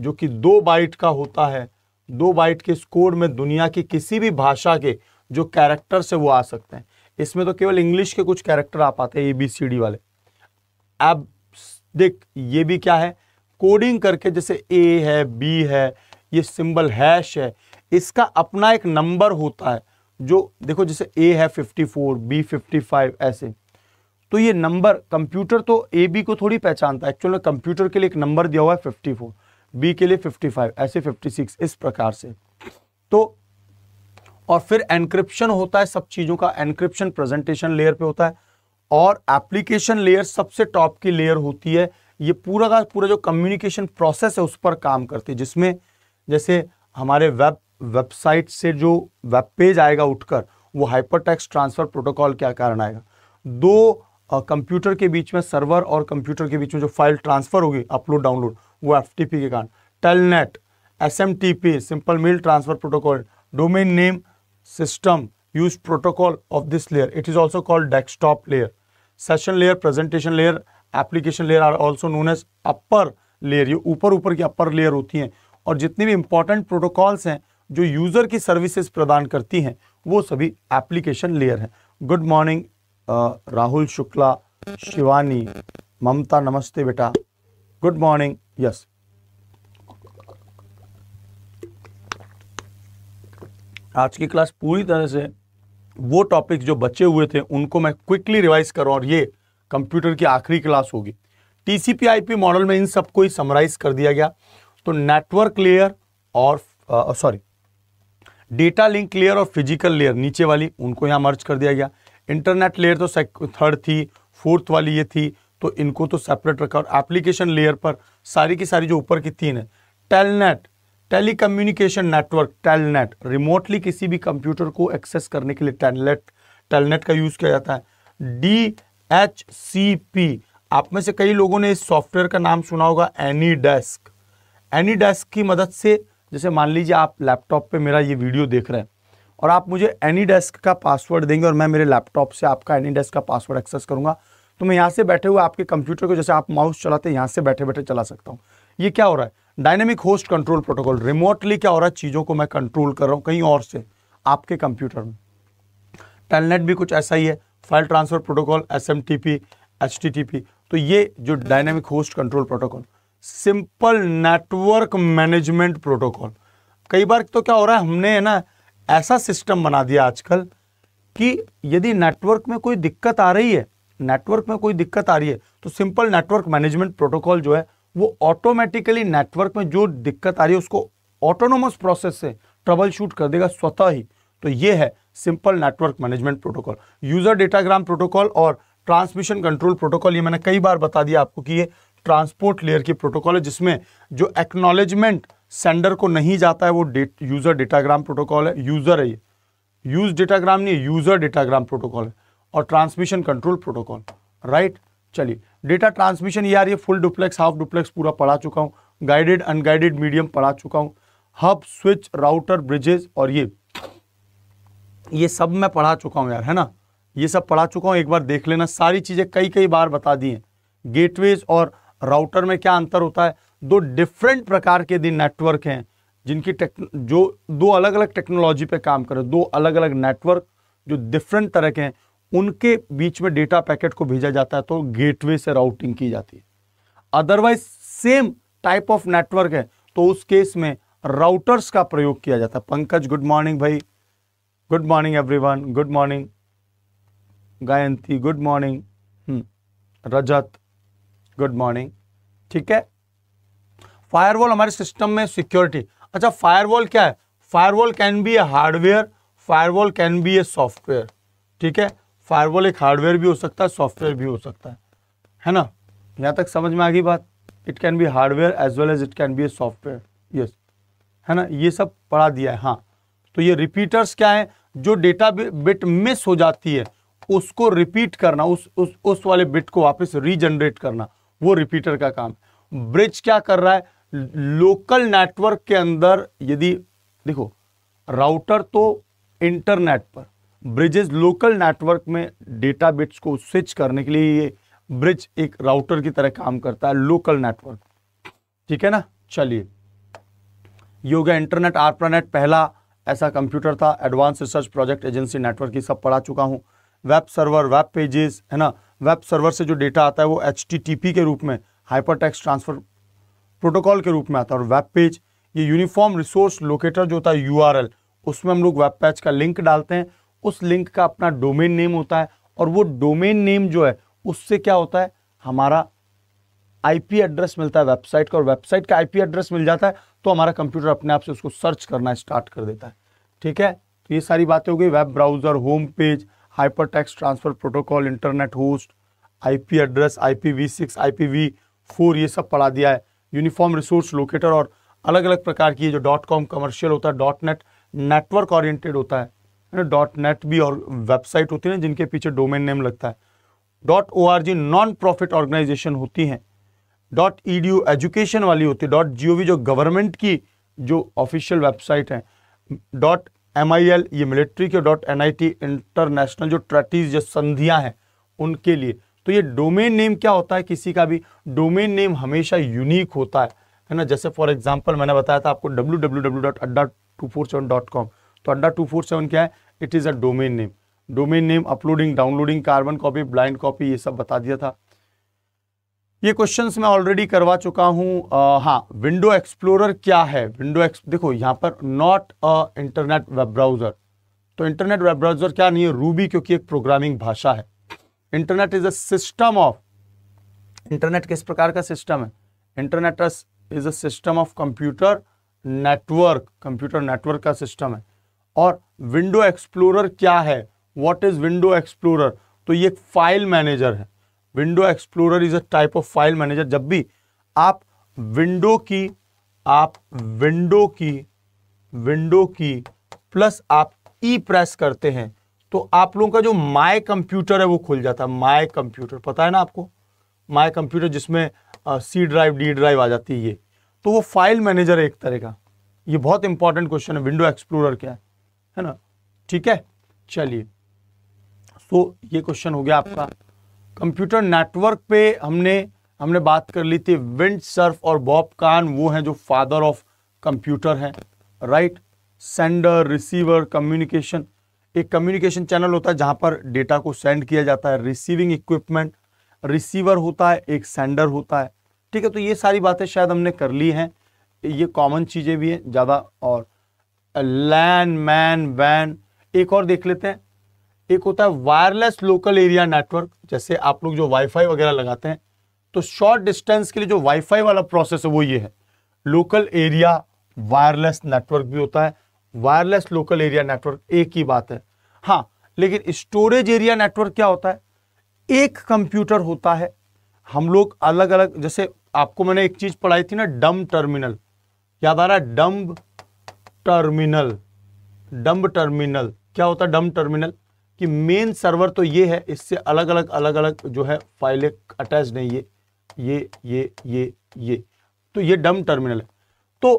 जो कि दो बाइट का होता है दो बाइट के इस कोड में दुनिया की किसी भी भाषा के जो कैरेक्टर से वो आ सकते हैं इसमें तो केवल इंग्लिश के कुछ कैरेक्टर आ पाते हैं ए बी सी डी वाले देख ये भी क्या है कोडिंग करके जैसे ए है बी है ये सिंबल हैश है इसका अपना एक नंबर होता है जो देखो जैसे ए है 54 बी 55 ऐसे तो ये नंबर कंप्यूटर तो ए बी को थोड़ी पहचानता है एक्चुअल में कंप्यूटर के लिए एक नंबर दिया हुआ है 54 बी के लिए 55 ऐसे 56 इस प्रकार से तो और फिर एनक्रिप्शन होता है सब चीज़ों का एनक्रिप्शन प्रेजेंटेशन लेयर पे होता है और एप्लीकेशन लेयर सबसे टॉप की लेयर होती है ये पूरा का पूरा जो कम्युनिकेशन प्रोसेस है उस पर काम करती है जिसमें जैसे हमारे वेब वेबसाइट से जो वेब पेज आएगा उठकर वो हाइपर टैक्स ट्रांसफर प्रोटोकॉल क्या कारण आएगा दो कंप्यूटर के बीच में सर्वर और कंप्यूटर के बीच में जो फाइल ट्रांसफर होगी अपलोड डाउनलोड वो एफ के कारण Telnet S M T P simple mail transfer protocol domain name system use protocol of this layer it is also called desktop layer session layer presentation layer application layer are also known as upper layer ये ऊपर ऊपर की upper layer होती हैं और जितनी भी important protocols हैं जो यूज़र की सर्विसेज प्रदान करती हैं वो सभी एप्लीकेशन लेयर हैं गुड मॉर्निंग राहुल शुक्ला शिवानी ममता नमस्ते बेटा गुड मॉर्निंग यस आज की क्लास पूरी तरह से वो टॉपिक्स जो बचे हुए थे उनको मैं क्विकली रिवाइज करूँ और ये कंप्यूटर की आखिरी क्लास होगी टीसीपीआईपी मॉडल में इन सबको ही समराइज कर दिया गया तो नेटवर्क लेयर और सॉरी डेटा लिंक लेयर और फिजिकल लेयर नीचे वाली उनको यहाँ मर्ज कर दिया गया इंटरनेट लेयर तो थर्ड थी फोर्थ वाली ये थी तो इनको तो सेपरेट रखा और एप्लीकेशन लेयर पर सारी की सारी जो ऊपर की तीन है telnet telecommunication network telnet remotely किसी भी कंप्यूटर को एक्सेस करने के लिए टेलनेट टेलनेट का यूज़ किया जाता है डी एच सी पी आप में से कई लोगों ने इस सॉफ्टवेयर का नाम सुना होगा एनी डेस्क एनी डेस्क की मदद से जैसे मान लीजिए आप लैपटॉप पे मेरा ये वीडियो देख रहे हैं और आप मुझे एनी डेस्क का पासवर्ड देंगे और मैं मेरे लैपटॉप से आपका एनी डेस्क का पासवर्ड एक्सेस करूंगा तो मैं यहाँ से बैठे हुए आपके कंप्यूटर को जैसे आप माउस चलाते हैं यहाँ से बैठे बैठे चला सकता हूँ ये क्या हो रहा है dynamic host control protocol remotely क्या हो रहा है चीज़ों को मैं कंट्रोल कर रहा हूँ कहीं और से आपके कंप्यूटर में टेलनेट भी कुछ ऐसा ही है file transfer protocol S M T P H T T P तो ये जो dynamic host control protocol simple network management protocol कई बार तो क्या हो रहा है हमने है ना ऐसा सिस्टम बना दिया आजकल कि यदि नेटवर्क में कोई दिक्कत आ रही है नेटवर्क में कोई दिक्कत आ रही है तो सिंपल नेटवर्क मैनेजमेंट प्रोटोकॉल जो है वो ऑटोमेटिकली नेटवर्क में जो दिक्कत आ रही है उसको ऑटोनोमस प्रोसेस से ट्रबल शूट कर देगा स्वतः ही तो ये है simple network management protocol user datagram protocol और ट्रांसमिशन कंट्रोल प्रोटोकॉल ये मैंने कई बार बता दिया आपको कि ये ट्रांसपोर्ट लेयर की प्रोटोकॉल है जिसमें जो एक्नोलेजमेंट सेंडर को नहीं जाता है वो डेट यूज़र डेटाग्राम प्रोटोकॉल है यूज़र है ये यूज डेटाग्राम नहीं यूज़र डेटाग्राम प्रोटोकॉल है और ट्रांसमिशन कंट्रोल प्रोटोकॉल राइट चलिए डेटा ट्रांसमिशन यार ये फुल डुप्लेक्स हाफ डुप्लेक्स पूरा पढ़ा चुका हूँ गाइडेड अनगाइडेड मीडियम पढ़ा चुका हूँ हब स्विच राउटर ब्रिजेस और ये ये सब मैं पढ़ा चुका हूँ यार है ना ये सब पढ़ा चुका हूँ एक बार देख लेना सारी चीज़ें कई कई बार बता दी हैं गेटवेज और राउटर में क्या अंतर होता है दो डिफरेंट प्रकार के दिन नेटवर्क हैं जिनकी टेक जो दो अलग अलग टेक्नोलॉजी पे काम करें दो अलग अलग नेटवर्क जो डिफरेंट तरह के हैं उनके बीच में डेटा पैकेट को भेजा जाता है तो गेटवे से राउटिंग की जाती है otherwise same type of network है तो उस केस में राउटर्स का प्रयोग किया जाता है पंकज गुड मॉर्निंग भाई good morning everyone good morning Gayanti good morning hmm, Rajat good morning ठीक है फायरवॉल हमारे सिस्टम में सिक्योरिटी अच्छा फायरवॉल क्या है firewall can be a hardware firewall can be a software ठीक है फायरवॉल एक हार्डवेयर भी हो सकता है सॉफ्टवेयर भी हो सकता है है ना यहाँ तक समझ में आ गई बात it can be hardware as well as it can be a software yes है ना ये सब पढ़ा दिया है हाँ तो ये रिपीटर्स क्या है जो डेटा बिट मिस हो जाती है उसको रिपीट करना उस उस उस वाले बिट को वापस रीजनरेट करना वो रिपीटर का काम है ब्रिज क्या कर रहा है लोकल नेटवर्क के अंदर यदि देखो राउटर तो इंटरनेट पर ब्रिजेज लोकल नेटवर्क में डेटा बिट्स को स्विच करने के लिए ये ब्रिज एक राउटर की तरह काम करता है लोकल नेटवर्क ठीक है ना चलिए योग इंटरनेट आरप्रानेट पहला ऐसा कंप्यूटर था advance research project agency network की सब पढ़ा चुका हूँ वेब सर्वर वेब पेजेस है ना वेब सर्वर से जो डेटा आता है वो एच के रूप में हाइपर ट्रांसफर प्रोटोकॉल के रूप में आता है और वेब पेज ये यूनिफॉर्म रिसोर्स लोकेटर जो होता है यू उसमें हम लोग वेब पेज का लिंक डालते हैं उस लिंक का अपना डोमेन नेम होता है और वो डोमेन नेम जो है उससे क्या होता है हमारा आईपी एड्रेस मिलता है वेबसाइट का और वेबसाइट का आईपी एड्रेस मिल जाता है तो हमारा कंप्यूटर अपने आप से उसको सर्च करना स्टार्ट कर देता है ठीक है तो ये सारी बातें हो गई web browser home page hyper text transfer protocol internet host IP address आईपीवी6 आईपीवी4 ये सब पढ़ा दिया है यूनिफॉर्म रिसोर्स लोकेटर और अलग अलग प्रकार की जो डॉट कॉम कमर्शियल होता है डॉट नेट नेटवर्क ऑरियंटेड होता है है ना डॉट नेट भी और वेबसाइट होती है ना जिनके पीछे डोमेन नेम लगता है dot O R G non profit organisation होती हैं dot E D U education वाली होती है डॉट जी ओ वी जो गवर्नमेंट की जो ऑफिशियल वेबसाइट है डॉट एम आई एल ये मिलिट्री के dot N I T international जो ट्रेटीज जो संधियाँ हैं उनके लिए तो ये डोमेन नेम क्या होता है किसी का भी डोमेन नेम हमेशा यूनिक होता है है ना जैसे फॉर एग्जांपल मैंने बताया था आपको W W W dot Adda two four seven dot com तो अड्डा टू फोर सेवन क्या है it is a domain name domain name uploading downloading carbon copy blind copy ये सब बता दिया था ये क्वेश्चन मैं ऑलरेडी करवा चुका हूं हाँ विंडो एक्सप्लोरर क्या है विंडो एक्स देखो यहां पर not a internet web browser तो इंटरनेट वेब ब्राउज़र क्या नहीं है रूबी क्योंकि एक प्रोग्रामिंग भाषा है internet is a system of internet किस प्रकार का सिस्टम है internet is a system of computer network computer network का सिस्टम है और विंडो एक्सप्लोरर क्या है वॉट इज़ विंडो एक्सप्लोरर तो ये फाइल मैनेजर है window explorer is a type of file manager जब भी आप विंडो की आप विंडो की विंडो की प्लस आप ई प्रेस करते हैं तो आप लोगों का जो माय कंप्यूटर है वो खुल जाता है माय कंप्यूटर पता है ना आपको माय कंप्यूटर जिसमें सी ड्राइव डी ड्राइव आ जाती है ये तो वो फाइल मैनेजर है एक तरह का ये बहुत इंपॉर्टेंट क्वेश्चन है विंडो एक्सप्लोरर क्या है है ना ठीक है चलिए सो तो so, ये क्वेश्चन हो गया आपका कंप्यूटर नेटवर्क पे हमने हमने बात कर ली थी विंड सर्फ और बॉब कान वो हैं जो फादर ऑफ कंप्यूटर हैं राइट सेंडर रिसीवर कम्युनिकेशन एक कम्युनिकेशन चैनल होता है जहां पर डेटा को सेंड किया जाता है रिसीविंग इक्विपमेंट रिसीवर होता है एक सेंडर होता है ठीक है तो ये सारी बातें शायद हमने कर ली हैं ये कॉमन चीज़ें भी हैं ज़्यादा और लैंड मैन वैन एक और देख लेते हैं एक होता है वायरलेस लोकल एरिया नेटवर्क जैसे आप लोग जो वाईफाई वगैरह लगाते हैं तो शॉर्ट डिस्टेंस के लिए जो वाईफाई वाला प्रोसेस है वो ये है लोकल एरिया वायरलेस नेटवर्क भी होता है वायरलेस लोकल एरिया नेटवर्क एक ही बात है हाँ लेकिन स्टोरेज एरिया नेटवर्क क्या होता है एक कंप्यूटर होता है हम लोग अलग अलग जैसे आपको मैंने एक चीज पढ़ाई थी ना डम टर्मिनल याद आ रहा है डम्ब टर्मिनल डम्ब टर्मिनल क्या होता है डम्ब टर्मिनल कि मेन सर्वर तो ये है इससे अलग अलग अलग अलग जो है फाइलें अटैच नहीं ये ये ये ये ये तो ये डम्ब टर्मिनल है तो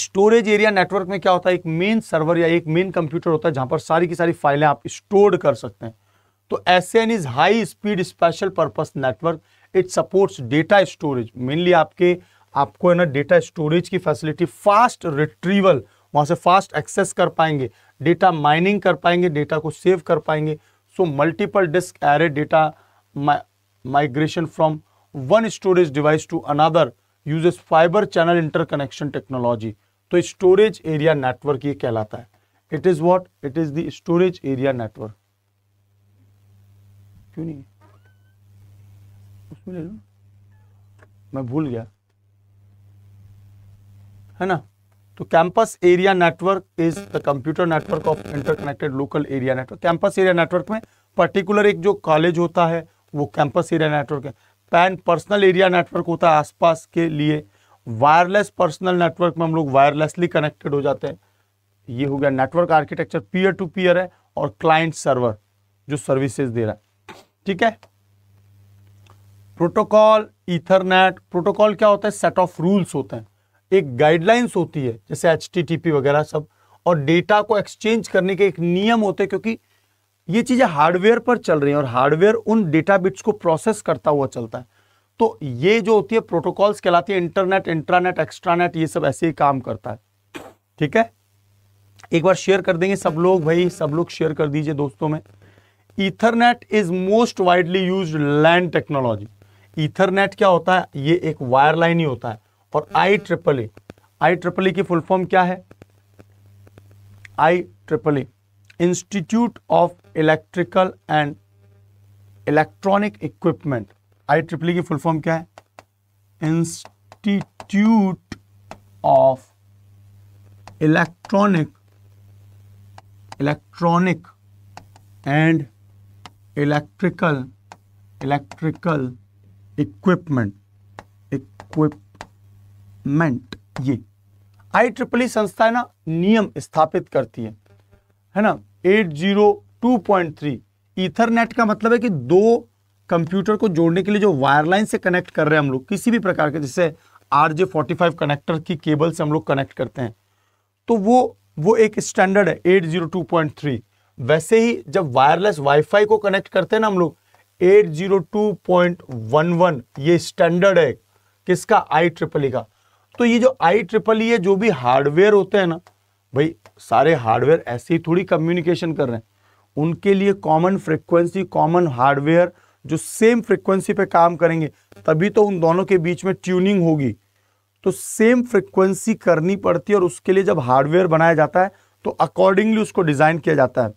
स्टोरेज एरिया नेटवर्क में क्या होता है एक मेन सर्वर या एक मेन कंप्यूटर होता है जहां पर सारी की सारी फाइलें आप स्टोर कर सकते हैं तो S N is high speed special purpose network it supports data storage mainly आपके आपको है ना डेटा स्टोरेज की फैसिलिटी फास्ट रिट्रीवल वहां से फास्ट एक्सेस कर पाएंगे डेटा माइनिंग कर पाएंगे डेटा को सेव कर पाएंगे so multiple disk array data migration from one storage device to another uses fibre channel interconnection technology तो स्टोरेज एरिया नेटवर्क ये कहलाता है it is what it is the storage area network क्यों नहीं उसमें ले लो मैं भूल गया है ना तो campus area network is the computer network of interconnected local area network campus area network में पर्टिकुलर एक जो कॉलेज होता है वो कैंपस एरिया नेटवर्क है पैन पर्सनल एरिया नेटवर्क होता है आसपास के लिए वायरलेस पर्सनल नेटवर्क में हम लोग वायरलेसली कनेक्टेड हो जाते हैं ये हो गया network architecture peer to peer है और क्लाइंट सर्वर जो सर्विसेज दे रहा है ठीक है प्रोटोकॉल इथरनेट प्रोटोकॉल क्या होता है सेट ऑफ रूल्स होते हैं एक गाइडलाइंस होती है जैसे एच वगैरह सब और डेटा को एक्सचेंज करने के एक नियम होते हैं क्योंकि ये चीज़ें हार्डवेयर पर चल रही हैं और हार्डवेयर उन डेटा बिट्स को प्रोसेस करता हुआ चलता है तो ये जो होती है प्रोटोकॉल्स कहलाती है इंटरनेट इंट्रानेट एक्स्ट्रानेट ये सब ऐसे ही काम करता है ठीक है एक बार शेयर कर देंगे सब लोग भाई सब लोग शेयर कर दीजिए दोस्तों में ethernet is most widely use LAN technology ethernet क्या होता है ये एक वायरलाइन ही होता है और आई ट्रिपल ई आई ट्रिपल ई की फुल फॉर्म क्या है I triple E institute of electrical and electronic equipment I triple E की फुल फॉर्म क्या है institute of electronic electronic and electrical electrical equipment equipment ये आई ट्रिपल e संस्था है ना नियम स्थापित करती है है ना 802.3 ईथरनेट का मतलब है कि दो कंप्यूटर को जोड़ने के लिए जो वायरलाइन से कनेक्ट कर रहे हैं हम लोग किसी भी प्रकार के जैसे R J forty five connector की केबल से हम लोग कनेक्ट करते हैं तो वो वो एक स्टैंडर्ड है eight zero two point three वैसे ही जब वायरलेस वाईफाई को कनेक्ट करते हैं ना हम लोग eight zero two point one one ये स्टैंडर्ड है किसका आई ट्रिपल e का तो ये जो आई ट्रिपल ई जो भी हार्डवेयर होते हैं ना भाई सारे हार्डवेयर ऐसे ही थोड़ी कम्युनिकेशन कर रहे हैं उनके लिए कॉमन फ्रिक्वेंसी कॉमन हार्डवेयर जो सेम फ्रिक्वेंसी पे काम करेंगे तभी तो उन दोनों के बीच में ट्यूनिंग होगी तो सेम फ्रिक्वेंसी करनी पड़ती है और उसके लिए जब हार्डवेयर बनाया जाता है तो अकॉर्डिंगली उसको डिज़ाइन किया जाता है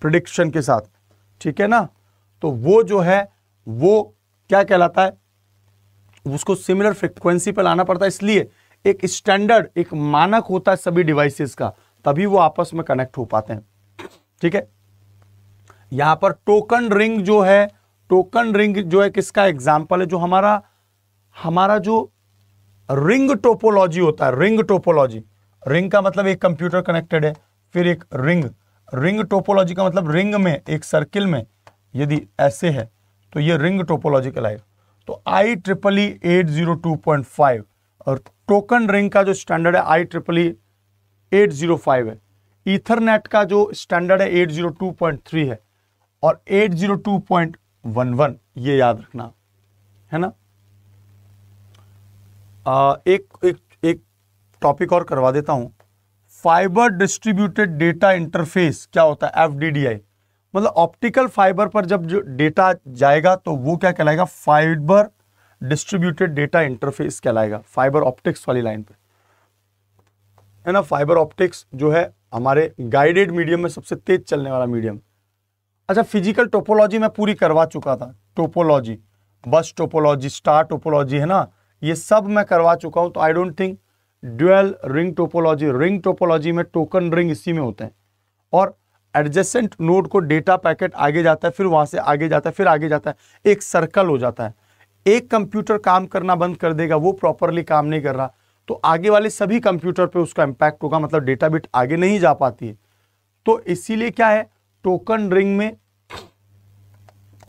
प्रिडिक्शन के साथ ठीक है ना तो वो जो है वो क्या कहलाता है उसको सिमिलर फ्रिक्वेंसी पर लाना पड़ता है इसलिए एक स्टैंडर्ड एक मानक होता है सभी डिवाइसेस का तभी वो आपस में कनेक्ट हो पाते हैं ठीक है यहां पर टोकन रिंग जो है टोकन रिंग जो है किसका एग्जाम्पल है जो हमारा हमारा जो रिंग टोपोलॉजी होता है रिंग टोपोलॉजी रिंग का मतलब एक कंप्यूटर कनेक्टेड है फिर एक रिंग रिंग टोपोलॉजी का मतलब रिंग में एक सर्किल में यदि ऐसे है तो ये रिंग टोपोलॉजी कहलाएगा तो I triple E eight zero two point five और टोकन रिंग का जो स्टैंडर्ड है I triple E eight zero five है ईथरनेट का जो स्टैंडर्ड है eight zero two point three है और eight zero two point one one ये याद रखना है ना आ, एक एक एक टॉपिक और करवा देता हूँ फाइबर डिस्ट्रीब्यूटेड डेटा इंटरफेस क्या होता है एफ डी डी आई मतलब ऑप्टिकल फाइबर पर जब जो डेटा जाएगा तो वो क्या कहलाएगा फाइबर डिस्ट्रीब्यूटेड डेटा इंटरफेस कहलाएगा फाइबर ऑप्टिक्स वाली लाइन पे है ना फाइबर ऑप्टिक्स जो है हमारे गाइडेड मीडियम में सबसे तेज चलने वाला मीडियम अच्छा फिजिकल टोपोलॉजी मैं पूरी करवा चुका था टोपोलॉजी बस टोपोलॉजी स्टार टोपोलॉजी है ना ये सब मैं करवा चुका हूं तो I don't think dual ring topology ring topology में टोकन रिंग इसी में होते हैं और एडजेसेंट नोड को डेटा पैकेट आगे जाता है फिर वहाँ से आगे जाता है फिर आगे जाता है एक सर्कल हो जाता है एक कंप्यूटर काम करना बंद कर देगा वो प्रॉपरली काम नहीं कर रहा तो आगे वाले सभी कंप्यूटर पे उसका इम्पैक्ट होगा मतलब डेटा बिट आगे नहीं जा पाती है तो इसीलिए क्या है टोकन रिंग में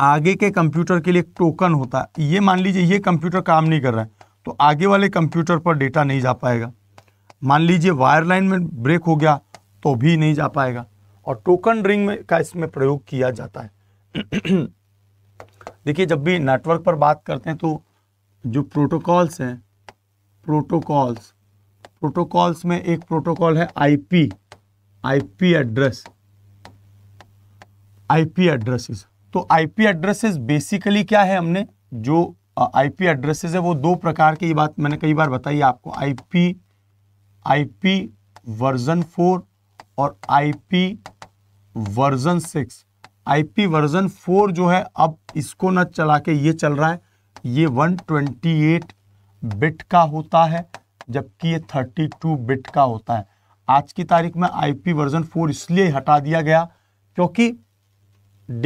आगे के कंप्यूटर के लिए एक टोकन होता है ये मान लीजिए ये कंप्यूटर काम नहीं कर रहा है तो आगे वाले कंप्यूटर पर डेटा नहीं जा पाएगा मान लीजिए वायरलाइन में ब्रेक हो गया तो भी नहीं जा पाएगा और टोकन रिंग में का इसमें प्रयोग किया जाता है देखिए जब भी नेटवर्क पर बात करते हैं तो जो प्रोटोकॉल्स हैं प्रोटोकॉल्स प्रोटोकॉल्स में एक प्रोटोकॉल है IP IP address IP addresses तो आईपी एड्रेसेस बेसिकली क्या है हमने जो आईपी एड्रेसेस है वो दो प्रकार की बात मैंने कई बार बताई आपको आईपी आईपी वर्जन फोर और IP version six IP version four जो है अब इसको ना चला के ये चल रहा है ये 128 बिट का होता है जबकि ये 32 बिट का होता है आज की तारीख में आईपी वर्जन फोर इसलिए हटा दिया गया क्योंकि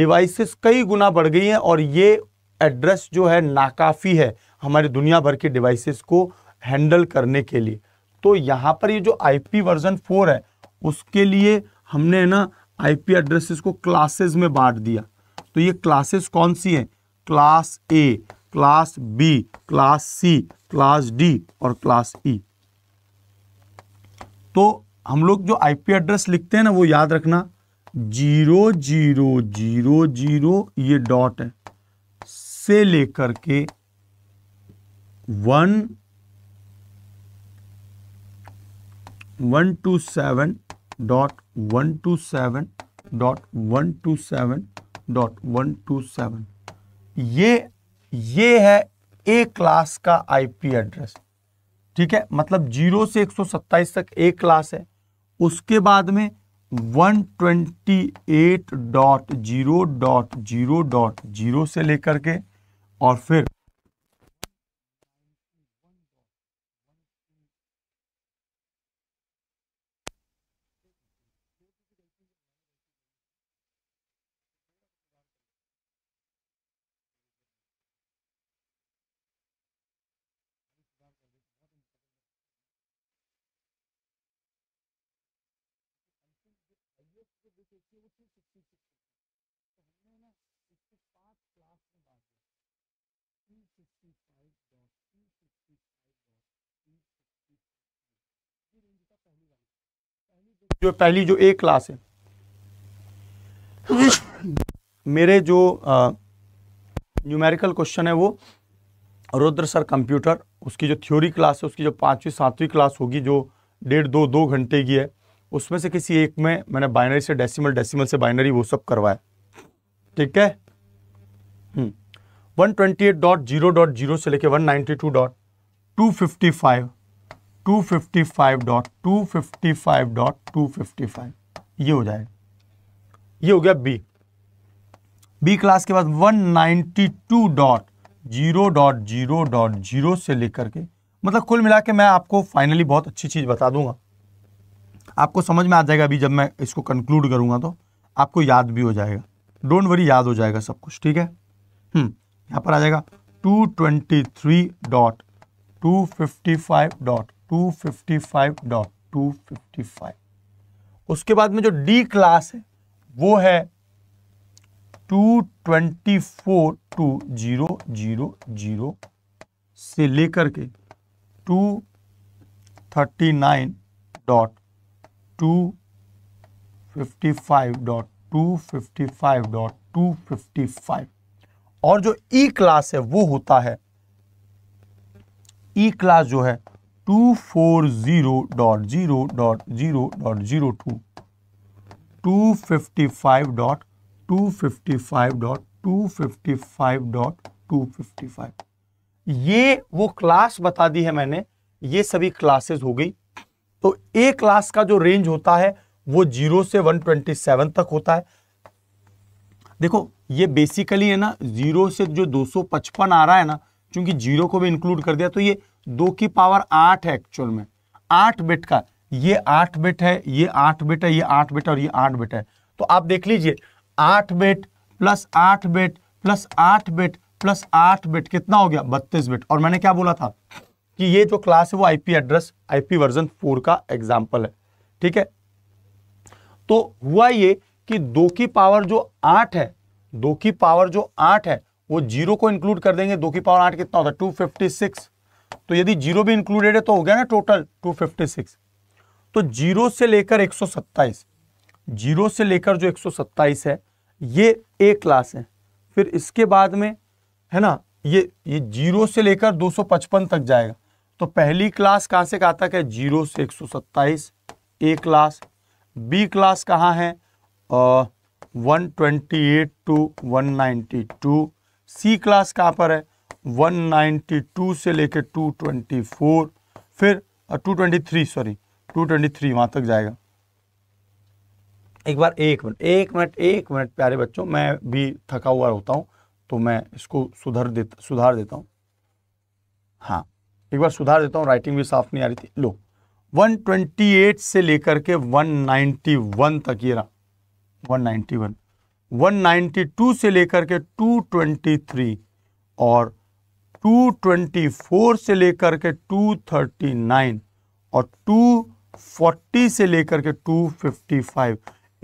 डिवाइसेस कई गुना बढ़ गई हैं और ये एड्रेस जो है नाकाफ़ी है हमारे दुनिया भर के डिवाइसेस को हैंडल करने के लिए तो यहाँ पर ये जो आईपी वर्जन फोर है उसके लिए हमने ना आईपी एड्रेसेस को क्लासेस में बांट दिया तो ये क्लासेस कौन सी हैं class A class B class C class D और क्लास ई e. तो हम लोग जो आईपी एड्रेस लिखते हैं ना वो याद रखना जीरो जीरो जीरो जीरो ये डॉट है से लेकर के one one two seven dot one two seven dot one two seven dot one two seven ये ये है ए क्लास का आईपी एड्रेस ठीक है मतलब जीरो से एक सौ सत्ताईस तक ए क्लास है उसके बाद में one twenty eight dot dot dot zero zero zero से लेकर के और फिर जो पहली जो ए क्लास है मेरे जो न्यूमेरिकल क्वेश्चन है वो रुद्र सर कंप्यूटर उसकी जो थ्योरी क्लास है उसकी जो पांचवी सातवीं क्लास होगी जो डेढ़ दो दो घंटे की है उसमें से किसी एक में मैंने बाइनरी से डेसिमल डेसिमल से बाइनरी वो सब करवाया ठीक है हम्म 128.0.0 से लेके 192.255 255.255.255 ये हो जाएगा ये हो गया बी बी क्लास के बाद 192.0.0.0 से लेकर के मतलब कुल मिला के मैं आपको फाइनली बहुत अच्छी चीज़ बता दूंगा आपको समझ में आ जाएगा अभी जब मैं इसको कंक्लूड करूंगा तो आपको याद भी हो जाएगा डोंट वरी याद हो जाएगा सब कुछ ठीक है हम्म यहाँ पर आ जाएगा two twenty three dot two fifty five dot two fifty five dot two fifty five उसके बाद में जो डी क्लास है वो है two twenty four two zero zero zero से लेकर के two thirty nine dot two fifty five dot two fifty five dot two fifty five और जो ई e क्लास है वो होता है ई e क्लास जो है two four zero dot zero dot zero dot zero two two fifty five dot two fifty five dot two fifty five dot two fifty five ये वो क्लास बता दी है मैंने ये सभी क्लासेस हो गई तो ए क्लास का जो रेंज होता है वो जीरो से वन ट्वेंटी सेवन तक होता है देखो ये बेसिकली है ना जीरो से जो 255 आ रहा है ना क्योंकि जीरो को भी इंक्लूड कर दिया तो ये दो की पावर आठ है एक्चुअल में आठ बिट का ये आठ बिट है ये आठ बिट है ये आठ बिट और ये आठ बिट है तो आप देख लीजिए आठ बिट प्लस आठ बिट प्लस आठ बिट प्लस आठ बिट कितना हो गया बत्तीस बिट और मैंने क्या बोला था कि ये जो क्लास है वो IP address IP version four का एग्जाम्पल है ठीक है तो हुआ ये कि दो की पावर जो आठ है दो की पावर जो आठ है वो जीरो को इंक्लूड कर देंगे दो की पावर आठ कितना होता है टू फिफ्टी सिक्स तो यदि जीरो भी इंक्लूडेड है तो हो गया ना टोटल टू फिफ्टी सिक्स तो जीरो से लेकर एक सौ सत्ताईस जीरो से लेकर जो एक सौ सत्ताईस है ये ए क्लास है फिर इसके बाद में है ना ये ये जीरो से लेकर दो सौ पचपन तक जाएगा तो पहली क्लास कहाँ से कहा तक है जीरो से एक सौ सत्ताईस ए क्लास बी क्लास कहाँ है आ, 128 टू 192 सी क्लास कहाँ पर है 192 से लेके 224 फिर 223 सॉरी 223 वहाँ तक जाएगा एक बार एक मिनट एक मिनट एक मिनट प्यारे बच्चों मैं भी थका हुआ होता हूँ तो मैं इसको सुधर देता सुधार देता हूँ हाँ एक बार सुधार देता हूँ राइटिंग भी साफ नहीं आ रही थी लो 128 से लेकर के 191 तक ये रहा 191 192 से लेकर के 223 और 224 से लेकर के 239 और 240 से लेकर के 255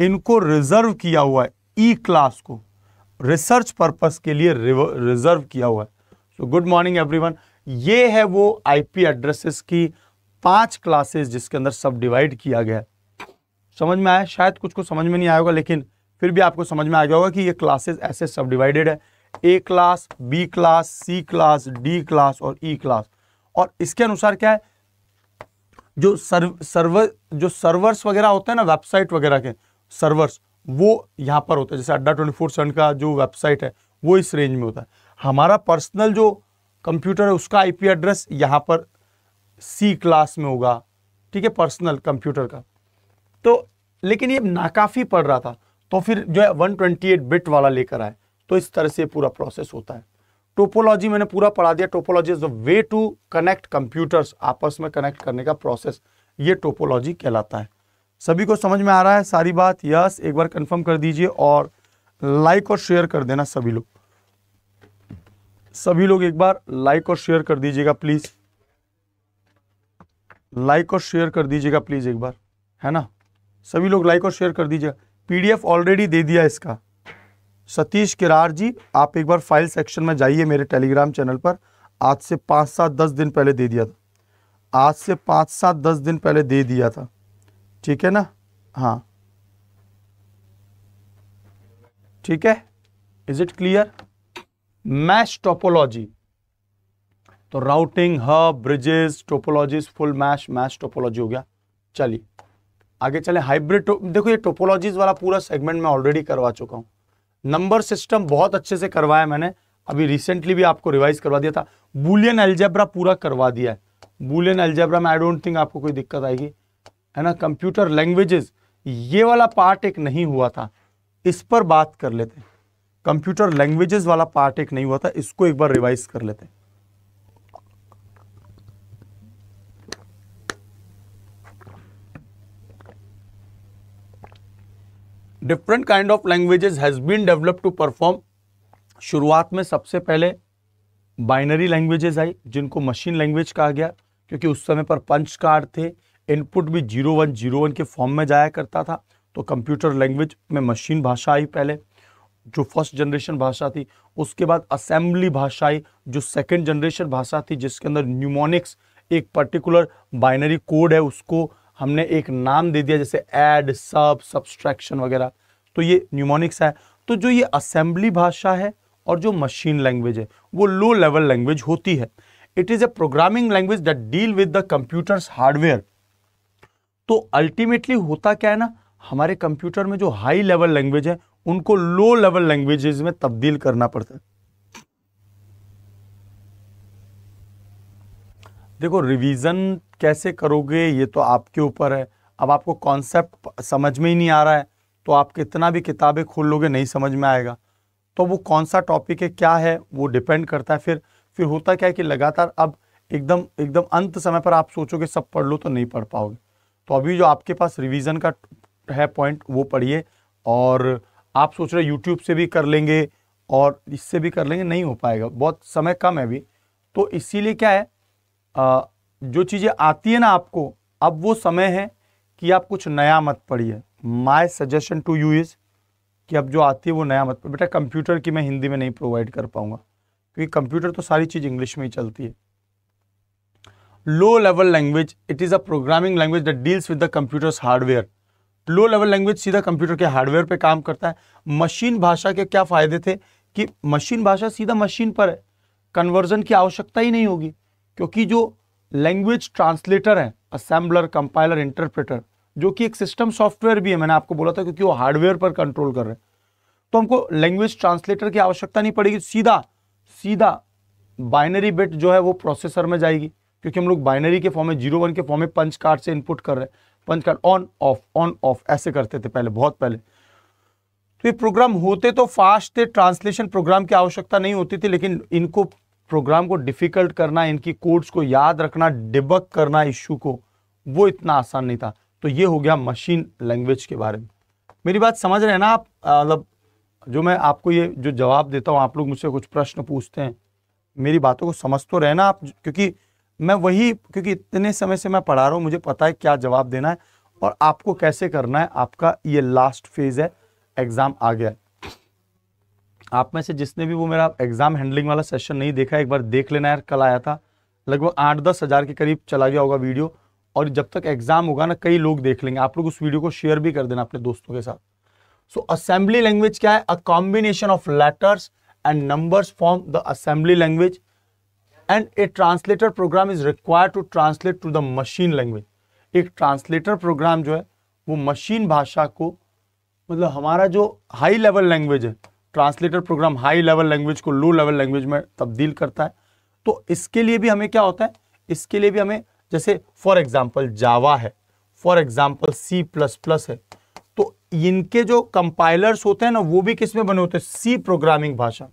इनको रिजर्व किया हुआ है ई क्लास को रिसर्च पर्पस के लिए रिजर्व किया हुआ है सो गुड मॉर्निंग एवरीवन ये है वो आईपी एड्रेसेस की पांच क्लासेस जिसके अंदर सब डिवाइड किया गया है समझ में आया शायद कुछ को समझ में नहीं आएगा लेकिन फिर भी आपको समझ में आ गया होगा कि ये क्लासेस ऐसे सब डिवाइडेड है A class B class C class D class और ई e क्लास और इसके अनुसार क्या है जो सर्व सर्वर जो सर्वर्स वगैरह होते हैं ना वेबसाइट वगैरह के सर्वर्स वो यहाँ पर होते हैं जैसे अड्डा ट्वेंटी फोर सेवन का जो वेबसाइट है वो इस रेंज में होता है हमारा पर्सनल जो कंप्यूटर है उसका आईपी एड्रेस यहाँ पर सी क्लास में होगा ठीक है पर्सनल कंप्यूटर का तो लेकिन ये नाकाफ़ी पड़ रहा था तो फिर जो है 128 बिट वाला लेकर आए तो इस तरह से पूरा प्रोसेस होता है टोपोलॉजी मैंने पूरा पढ़ा दिया topology is the way to connect computers आपस में कनेक्ट करने का प्रोसेस ये टोपोलॉजी कहलाता है सभी को समझ में आ रहा है सारी बात यस एक बार कंफर्म कर दीजिए और लाइक और शेयर कर देना सभी लोग सभी लोग एक बार लाइक और शेयर कर दीजिएगा प्लीज लाइक और शेयर कर दीजिएगा प्लीज एक बार है ना सभी लोग लाइक और शेयर कर दीजिए पीडीएफ ऑलरेडी दे दिया इसका सतीश किरार जी आप एक बार फाइल सेक्शन में जाइए मेरे टेलीग्राम चैनल पर आज से पाँच सात दस दिन पहले दे दिया था आज से पाँच सात दस दिन पहले दे दिया था ठीक है ना हाँ ठीक है is it clear mesh topology तो routing hub bridges topologies full mesh mesh topology हो गया चलिए आगे चले हाइब्रिड देखो ये टोपोलॉजीज वाला पूरा सेगमेंट मैं ऑलरेडी करवा चुका हूँ नंबर सिस्टम बहुत अच्छे से करवाया मैंने अभी रिसेंटली भी आपको रिवाइज करवा दिया था बुलियन एल्जेब्रा पूरा करवा दिया है बुलियन एल्जेब्रा में आई डोंट थिंक आपको कोई दिक्कत आएगी है ना कंप्यूटर लैंग्वेजेस ये वाला पार्ट एक नहीं हुआ था इस पर बात कर लेते कंप्यूटर लैंग्वेजेस वाला पार्ट एक नहीं हुआ था इसको एक बार रिवाइज कर लेते हैं different kind of languages has been develop to perform शुरुआत में सबसे पहले बाइनरी लैंग्वेजेस आई जिनको मशीन लैंग्वेज कहा गया क्योंकि उस समय पर पंच कार्ड थे इनपुट भी जीरो वन जीरो वन के फॉर्म में जाया करता था तो कंप्यूटर लैंग्वेज में मशीन भाषा आई पहले जो फर्स्ट जनरेशन भाषा थी उसके बाद असेंबली भाषा आई जो सेकेंड जनरेशन भाषा थी जिसके अंदर न्यूमोनिक्स एक पर्टिकुलर बाइनरी कोड है उसको हमने एक नाम दे दिया जैसे एड सब सब्सट्रैक्शन वगैरह तो ये न्यूमोनिक्स है तो जो ये असेंबली भाषा है और जो मशीन लैंग्वेज है वो लो लेवल लैंग्वेज होती है it is a programming language that deal with the computers hardware तो अल्टीमेटली होता क्या है ना हमारे कंप्यूटर में जो हाई लेवल लैंग्वेज है उनको लो लेवल लैंग्वेजेस में तब्दील करना पड़ता है देखो रिवीजन कैसे करोगे ये तो आपके ऊपर है अब आपको कॉन्सेप्ट समझ में ही नहीं आ रहा है तो आप कितना भी किताबें खोल लोगे नहीं समझ में आएगा तो वो कौन सा टॉपिक है क्या है वो डिपेंड करता है फिर फिर होता क्या है कि लगातार अब एकदम एकदम अंत समय पर आप सोचोगे सब पढ़ लो तो नहीं पढ़ पाओगे तो अभी जो आपके पास रिवीजन का है पॉइंट वो पढ़िए और आप सोच रहे यूट्यूब से भी कर लेंगे और इससे भी कर लेंगे नहीं हो पाएगा बहुत समय कम है अभी तो इसीलिए क्या है आ, जो चीज़ें आती है ना आपको अब वो समय है कि आप कुछ नया मत पढ़िए my suggestion to you is कि अब जो आती है वो नया मत बेटा कंप्यूटर की मैं हिंदी में नहीं प्रोवाइड कर पाऊंगा क्योंकि कंप्यूटर तो सारी चीज़ इंग्लिश में ही चलती है low level language it is a programming language that deals with the computers hardware low level language सीधा कंप्यूटर के हार्डवेयर पे काम करता है मशीन भाषा के क्या फ़ायदे थे कि मशीन भाषा सीधा मशीन पर है कन्वर्जन की आवश्यकता ही नहीं होगी क्योंकि जो लैंग्वेज ट्रांसलेटर है असेंबलर कंपाइलर इंटरप्रेटर जो कि एक सिस्टम सॉफ्टवेयर भी है मैंने आपको बोला था क्योंकि वो हार्डवेयर पर कंट्रोल कर रहे हैं तो हमको लैंग्वेज ट्रांसलेटर की आवश्यकता नहीं पड़ेगी सीधा सीधा बाइनरी बिट जो है वो प्रोसेसर में जाएगी क्योंकि हम लोग बाइनरी के फॉर्म में जीरो वन के फॉर्म में पंच कार्ड से इनपुट कर रहे हैं punch card on off on off ऐसे करते थे पहले बहुत पहले तो ये प्रोग्राम होते तो फास्ट थे ट्रांसलेशन प्रोग्राम की आवश्यकता नहीं होती थी लेकिन इनको प्रोग्राम को डिफिकल्ट करना इनकी कोड्स को याद रखना डिबक करना इशू को वो इतना आसान नहीं था तो ये हो गया मशीन लैंग्वेज के बारे में मेरी बात समझ रहे हैं ना आप मतलब जो मैं आपको ये जो जवाब देता हूँ आप लोग मुझसे कुछ प्रश्न पूछते हैं मेरी बातों को समझ तो रहे ना आप क्योंकि मैं वही क्योंकि इतने समय से मैं पढ़ा रहा हूँ मुझे पता है क्या जवाब देना है और आपको कैसे करना है आपका ये लास्ट फेज है एग्ज़ाम आ गया है आप में से जिसने भी वो मेरा एग्ज़ाम हैंडलिंग वाला सेशन नहीं देखा एक बार देख लेना यार कल आया था लगभग आठ दस हज़ार के करीब चला गया होगा वीडियो और जब तक एग्ज़ाम होगा ना कई लोग देख लेंगे आप लोग उस वीडियो को शेयर भी कर देना अपने दोस्तों के साथ सो असेंबली लैंग्वेज क्या है a combination of letters and numbers form the assembly language and a translator program is require to translate to the machine language एक ट्रांसलेटर प्रोग्राम जो है वो मशीन भाषा को मतलब हमारा जो हाई लेवल लैंग्वेज है translator program high level language को लो लेवल लैंग्वेज में तब्दील करता है तो इसके लिए भी हमें क्या होता है इसके लिए भी हमें जैसे फॉर एग्जाम्पल जावा है for example C plus plus है तो इनके जो कंपाइलर्स होते हैं ना वो भी किसमें बने होते हैं सी प्रोग्रामिंग भाषा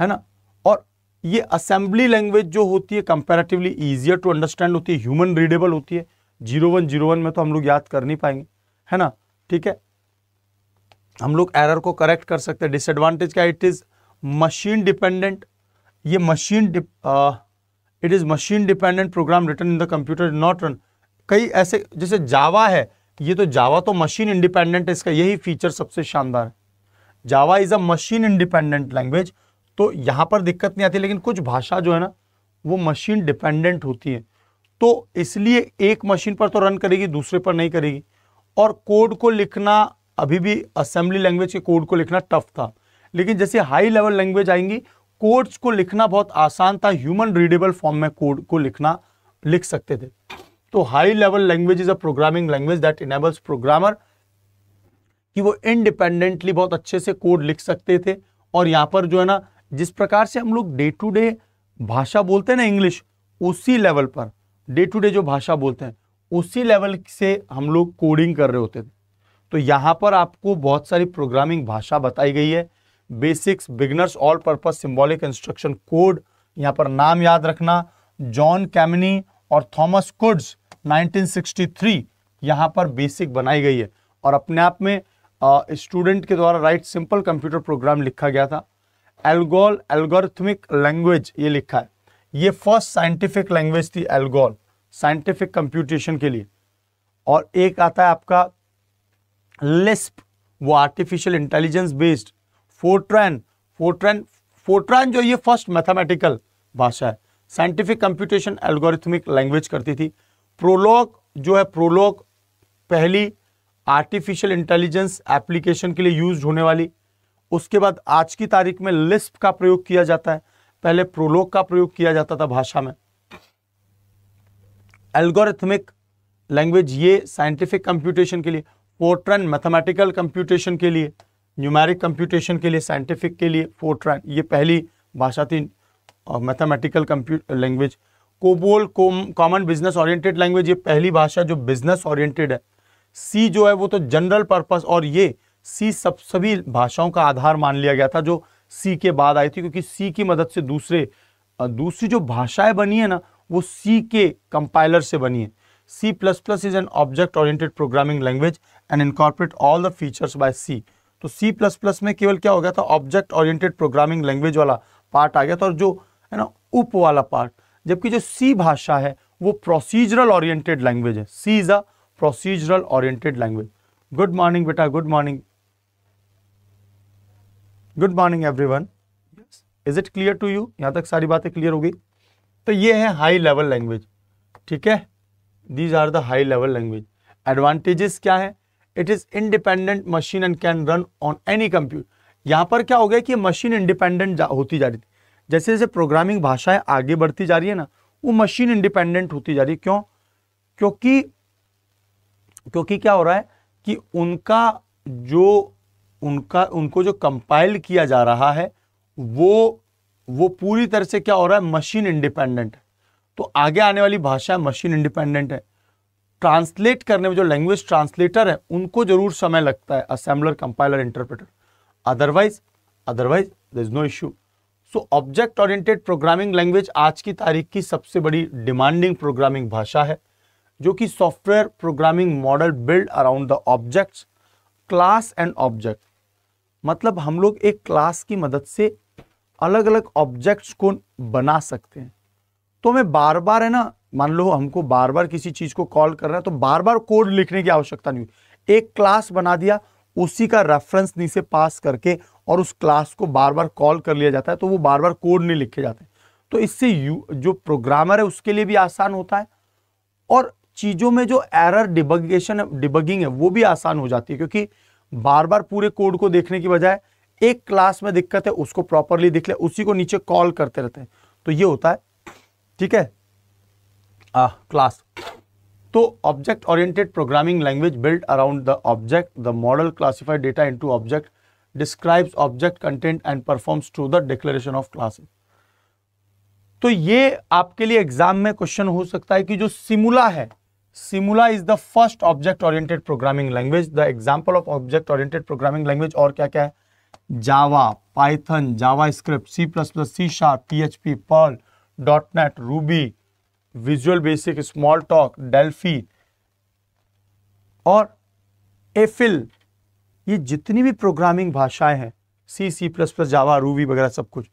है ना और ये असेंबली लैंग्वेज जो होती है कंपेरेटिवली ईजियर टू अंडरस्टैंड होती है ह्यूमन रीडेबल होती है जीरो वन जीरो वन में तो हम लोग याद कर नहीं पाएंगे है ना ठीक है हम लोग एरर को करेक्ट कर सकते हैं डिसएडवांटेज क्या इट इज़ मशीन डिपेंडेंट ये machine it is machine dependent program written in the computer not run कई ऐसे जैसे जावा है ये तो जावा तो मशीन इंडिपेंडेंट है इसका यही फीचर सबसे शानदार है Java is a machine independent language तो यहाँ पर दिक्कत नहीं आती लेकिन कुछ भाषा जो है ना वो मशीन डिपेंडेंट होती है तो इसलिए एक मशीन पर तो रन करेगी दूसरे पर नहीं करेगी और कोड को लिखना अभी भी असेंबली लैंग्वेज के कोड को लिखना टफ था लेकिन जैसे हाई लेवल लैंग्वेज आएंगी कोड्स को लिखना बहुत आसान था ह्यूमन रीडेबल फॉर्म में कोड को लिखना लिख सकते थे तो high level language is a programming language that enables programmer कि वो इंडिपेंडेंटली बहुत अच्छे से कोड लिख सकते थे और यहाँ पर जो है ना जिस प्रकार से हम लोग डे टू डे भाषा बोलते हैं ना इंग्लिश उसी level per day to day जो भाषा बोलते हैं उसी लेवल से हम लोग कोडिंग कर रहे होते थे तो यहाँ पर आपको बहुत सारी प्रोग्रामिंग भाषा बताई गई है basics beginners all purpose symbolic instruction code यहाँ पर नाम याद रखना जॉन कैमनी और थॉमस कुड्स 1963 यहाँ पर बेसिक बनाई गई है और अपने आप में स्टूडेंट के द्वारा राइट सिंपल कंप्यूटर प्रोग्राम लिखा गया था एल्गोल एल्गोरिथमिक लैंग्वेज ये लिखा है ये फर्स्ट साइंटिफिक लैंग्वेज थी एल्गोल साइंटिफिक कंप्यूटेशन के लिए और एक आता है आपका लिस्प वो artificial intelligence based Fortran Fortran Fortran जो ये फर्स्ट मैथमेटिकल भाषा है साइंटिफिक कंप्यूटेशन एल्गोरिथमिक लैंग्वेज करती थी प्रोलॉग जो है प्रोलॉग पहली आर्टिफिशियल इंटेलिजेंस एप्लीकेशन के लिए यूज होने वाली उसके बाद आज की तारीख में लिस्प का प्रयोग किया जाता है पहले प्रोलॉग का प्रयोग किया जाता था भाषा में एल्गोरिथमिक लैंग्वेज ये साइंटिफिक कंप्यूटेशन के लिए फोर्ट्रन मैथमेटिकल कंप्यूटेशन के लिए न्यूमेरिक कंप्यूटेशन के लिए साइंटिफिक के लिए फोर्ट्रन ये पहली भाषा थी mathematical language COBOL common business oriented language ये पहली भाषा जो बिजनेस ऑरिएंटेड है सी जो है वो तो जनरल पर्पस और ये सी सब सभी भाषाओं का आधार मान लिया गया था जो सी के बाद आई थी क्योंकि सी की मदद से दूसरे दूसरी जो भाषाएं बनी है ना वो सी के कंपाइलर से बनी है C++ is an object-oriented programming language and incorporate all the features by C. तो C++ में केवल क्या हो गया था ऑब्जेक्ट ऑरिएंटेड प्रोग्रामिंग लैंग्वेज वाला पार्ट आ गया था और जो है ना उप वाला पार्ट जबकि जो C भाषा है वो प्रोसीजरल ओरिएंटेड लैंग्वेज है C is a procedural oriented language good morning बेटा good morning good morning everyone is it clear to you यहाँ तक सारी बातें क्लियर हो गई तो ये है हाई लेवल लैंग्वेज ठीक है these are the high level language advantages क्या है it is independent machine and can run on any computer यहाँ पर क्या हो गया कि मशीन इंडिपेंडेंट होती जा रही थी जैसे जैसे प्रोग्रामिंग भाषाएं आगे बढ़ती जा रही है ना वो मशीन इंडिपेंडेंट होती जा रही है क्यों क्योंकि क्योंकि क्या हो रहा है कि उनका जो उनका उनको जो कंपाइल किया जा रहा है वो वो पूरी तरह से क्या हो रहा है मशीन इंडिपेंडेंट तो आगे आने वाली भाषा मशीन इंडिपेंडेंट है ट्रांसलेट करने में जो लैंग्वेज ट्रांसलेटर है उनको जरूर समय लगता है assembler compiler interpreter otherwise otherwise the is no issue so object oriented programming language आज की तारीख की सबसे बड़ी डिमांडिंग प्रोग्रामिंग भाषा है जो कि software programming model build around the objects class and object मतलब हम लोग एक क्लास की मदद से अलग अलग ऑब्जेक्ट्स को बना सकते हैं तो हमें बार बार है ना मान लो हमको बार बार किसी चीज को कॉल करना है तो बार बार कोड लिखने की आवश्यकता नहीं हुई एक क्लास बना दिया उसी का रेफरेंस नीचे पास करके और उस क्लास को बार बार कॉल कर लिया जाता है तो वो बार बार कोड नहीं लिखे जाते तो इससे जो प्रोग्रामर है उसके लिए भी आसान होता है और चीज़ों में जो एरर डिबगेशन डिबगिंग है वो भी आसान हो जाती है क्योंकि बार बार पूरे कोड को देखने की बजाय एक क्लास में दिक्कत है उसको प्रॉपरली दिख ले उसी को नीचे कॉल करते रहते हैं तो ये होता है ठीक है आ, क्लास तो object oriented programming language build around the object the model classified data into object describes object content and performs to the declaration of classes तो ये आपके लिए एग्जाम में क्वेश्चन हो सकता है कि जो सिमुला है Simula is the first object oriented programming language the example of object oriented programming language और क्या क्या है Java Python JavaScript C plus plus C sharp P H P Perl Ruby Visual Basic Smalltalk Delphi और Eiffel ये जितनी भी programming भाषाएं हैं C C plus plus Java Ruby वगैरह सब कुछ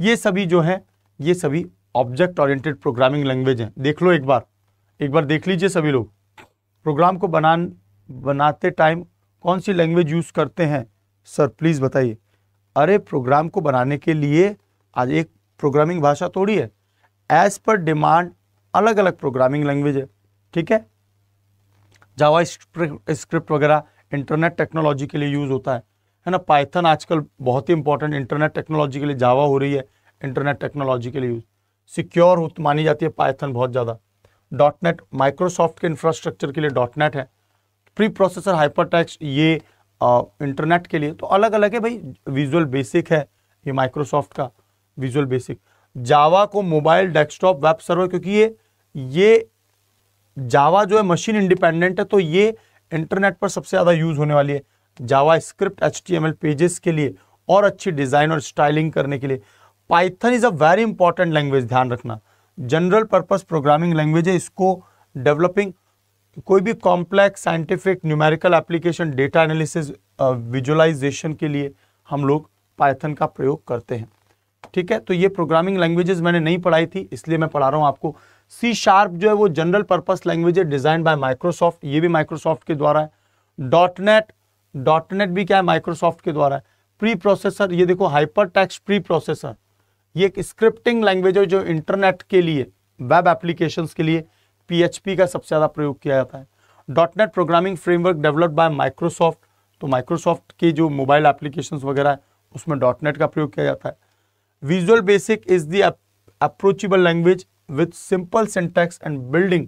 ये सभी जो हैं ये सभी ऑब्जेक्ट ओरिएंटेड प्रोग्रामिंग लैंग्वेज हैं देख लो एक बार एक बार देख लीजिए सभी लोग प्रोग्राम को बना बनाते टाइम कौन सी लैंग्वेज यूज़ करते हैं सर प्लीज़ बताइए अरे प्रोग्राम को बनाने के लिए आज एक प्रोग्रामिंग भाषा थोड़ी है एज पर डिमांड अलग अलग प्रोग्रामिंग लैंग्वेज है ठीक है जावा स्क्रिप्ट वगैरह इंटरनेट टेक्नोलॉजी के लिए यूज़ होता है है ना पाइथन आजकल बहुत ही इंपॉर्टेंट इंटरनेट टेक्नोलॉजी के लिए जावा हो रही है इंटरनेट टेक्नोलॉजी के लिए यूज़ सिक्योर हो मानी जाती है पाइथन बहुत ज़्यादा डॉट नेट माइक्रोसॉफ्ट के इंफ्रास्ट्रक्चर के लिए डॉट नेट है प्री प्रोसेसर हाइपर टैक्स ये इंटरनेट के लिए तो अलग अलग है भाई विजुअल बेसिक है ये माइक्रोसॉफ्ट का विजुअल बेसिक जावा को मोबाइल डेस्कटॉप वेब सर्वर क्योंकि ये ये जावा जो है मशीन इंडिपेंडेंट है तो ये इंटरनेट पर सबसे ज़्यादा यूज़ होने वाली है जावा स्क्रिप्ट एच पेजेस के लिए और अच्छी डिज़ाइन और स्टाइलिंग करने के लिए Python is a very important language ध्यान रखना जनरल पर्पज प्रोग्रामिंग लैंग्वेज है इसको डेवलपिंग कोई भी complex scientific numerical application data analysis visualization के लिए हम लोग पाइथन का प्रयोग करते हैं ठीक है तो ये प्रोग्रामिंग लैंग्वेजेस मैंने नहीं पढ़ाई थी इसलिए मैं पढ़ा रहा हूँ आपको सी शार्प जो है वो जनरल पर्पस लैंग्वेज है डिजाइन बाय माइक्रोसॉफ्ट ये भी माइक्रोसॉफ्ट के द्वारा है डॉट नेट डॉट नेट भी क्या है माइक्रोसॉफ्ट के द्वारा है प्री प्रोसेसर ये देखो हाइपर टैक्स प्री प्रोसेसर ये एक स्क्रिप्टिंग लैंग्वेज है जो इंटरनेट के लिए वेब एप्लीकेशन के लिए पीएचपी का सबसे ज़्यादा प्रयोग किया जाता है dot net programming framework developed by Microsoft तो माइक्रोसॉफ्ट के जो मोबाइल एप्लीकेशन वगैरह है उसमें डॉट नेट का प्रयोग किया जाता है visual basic is the approachable language with simple syntax and building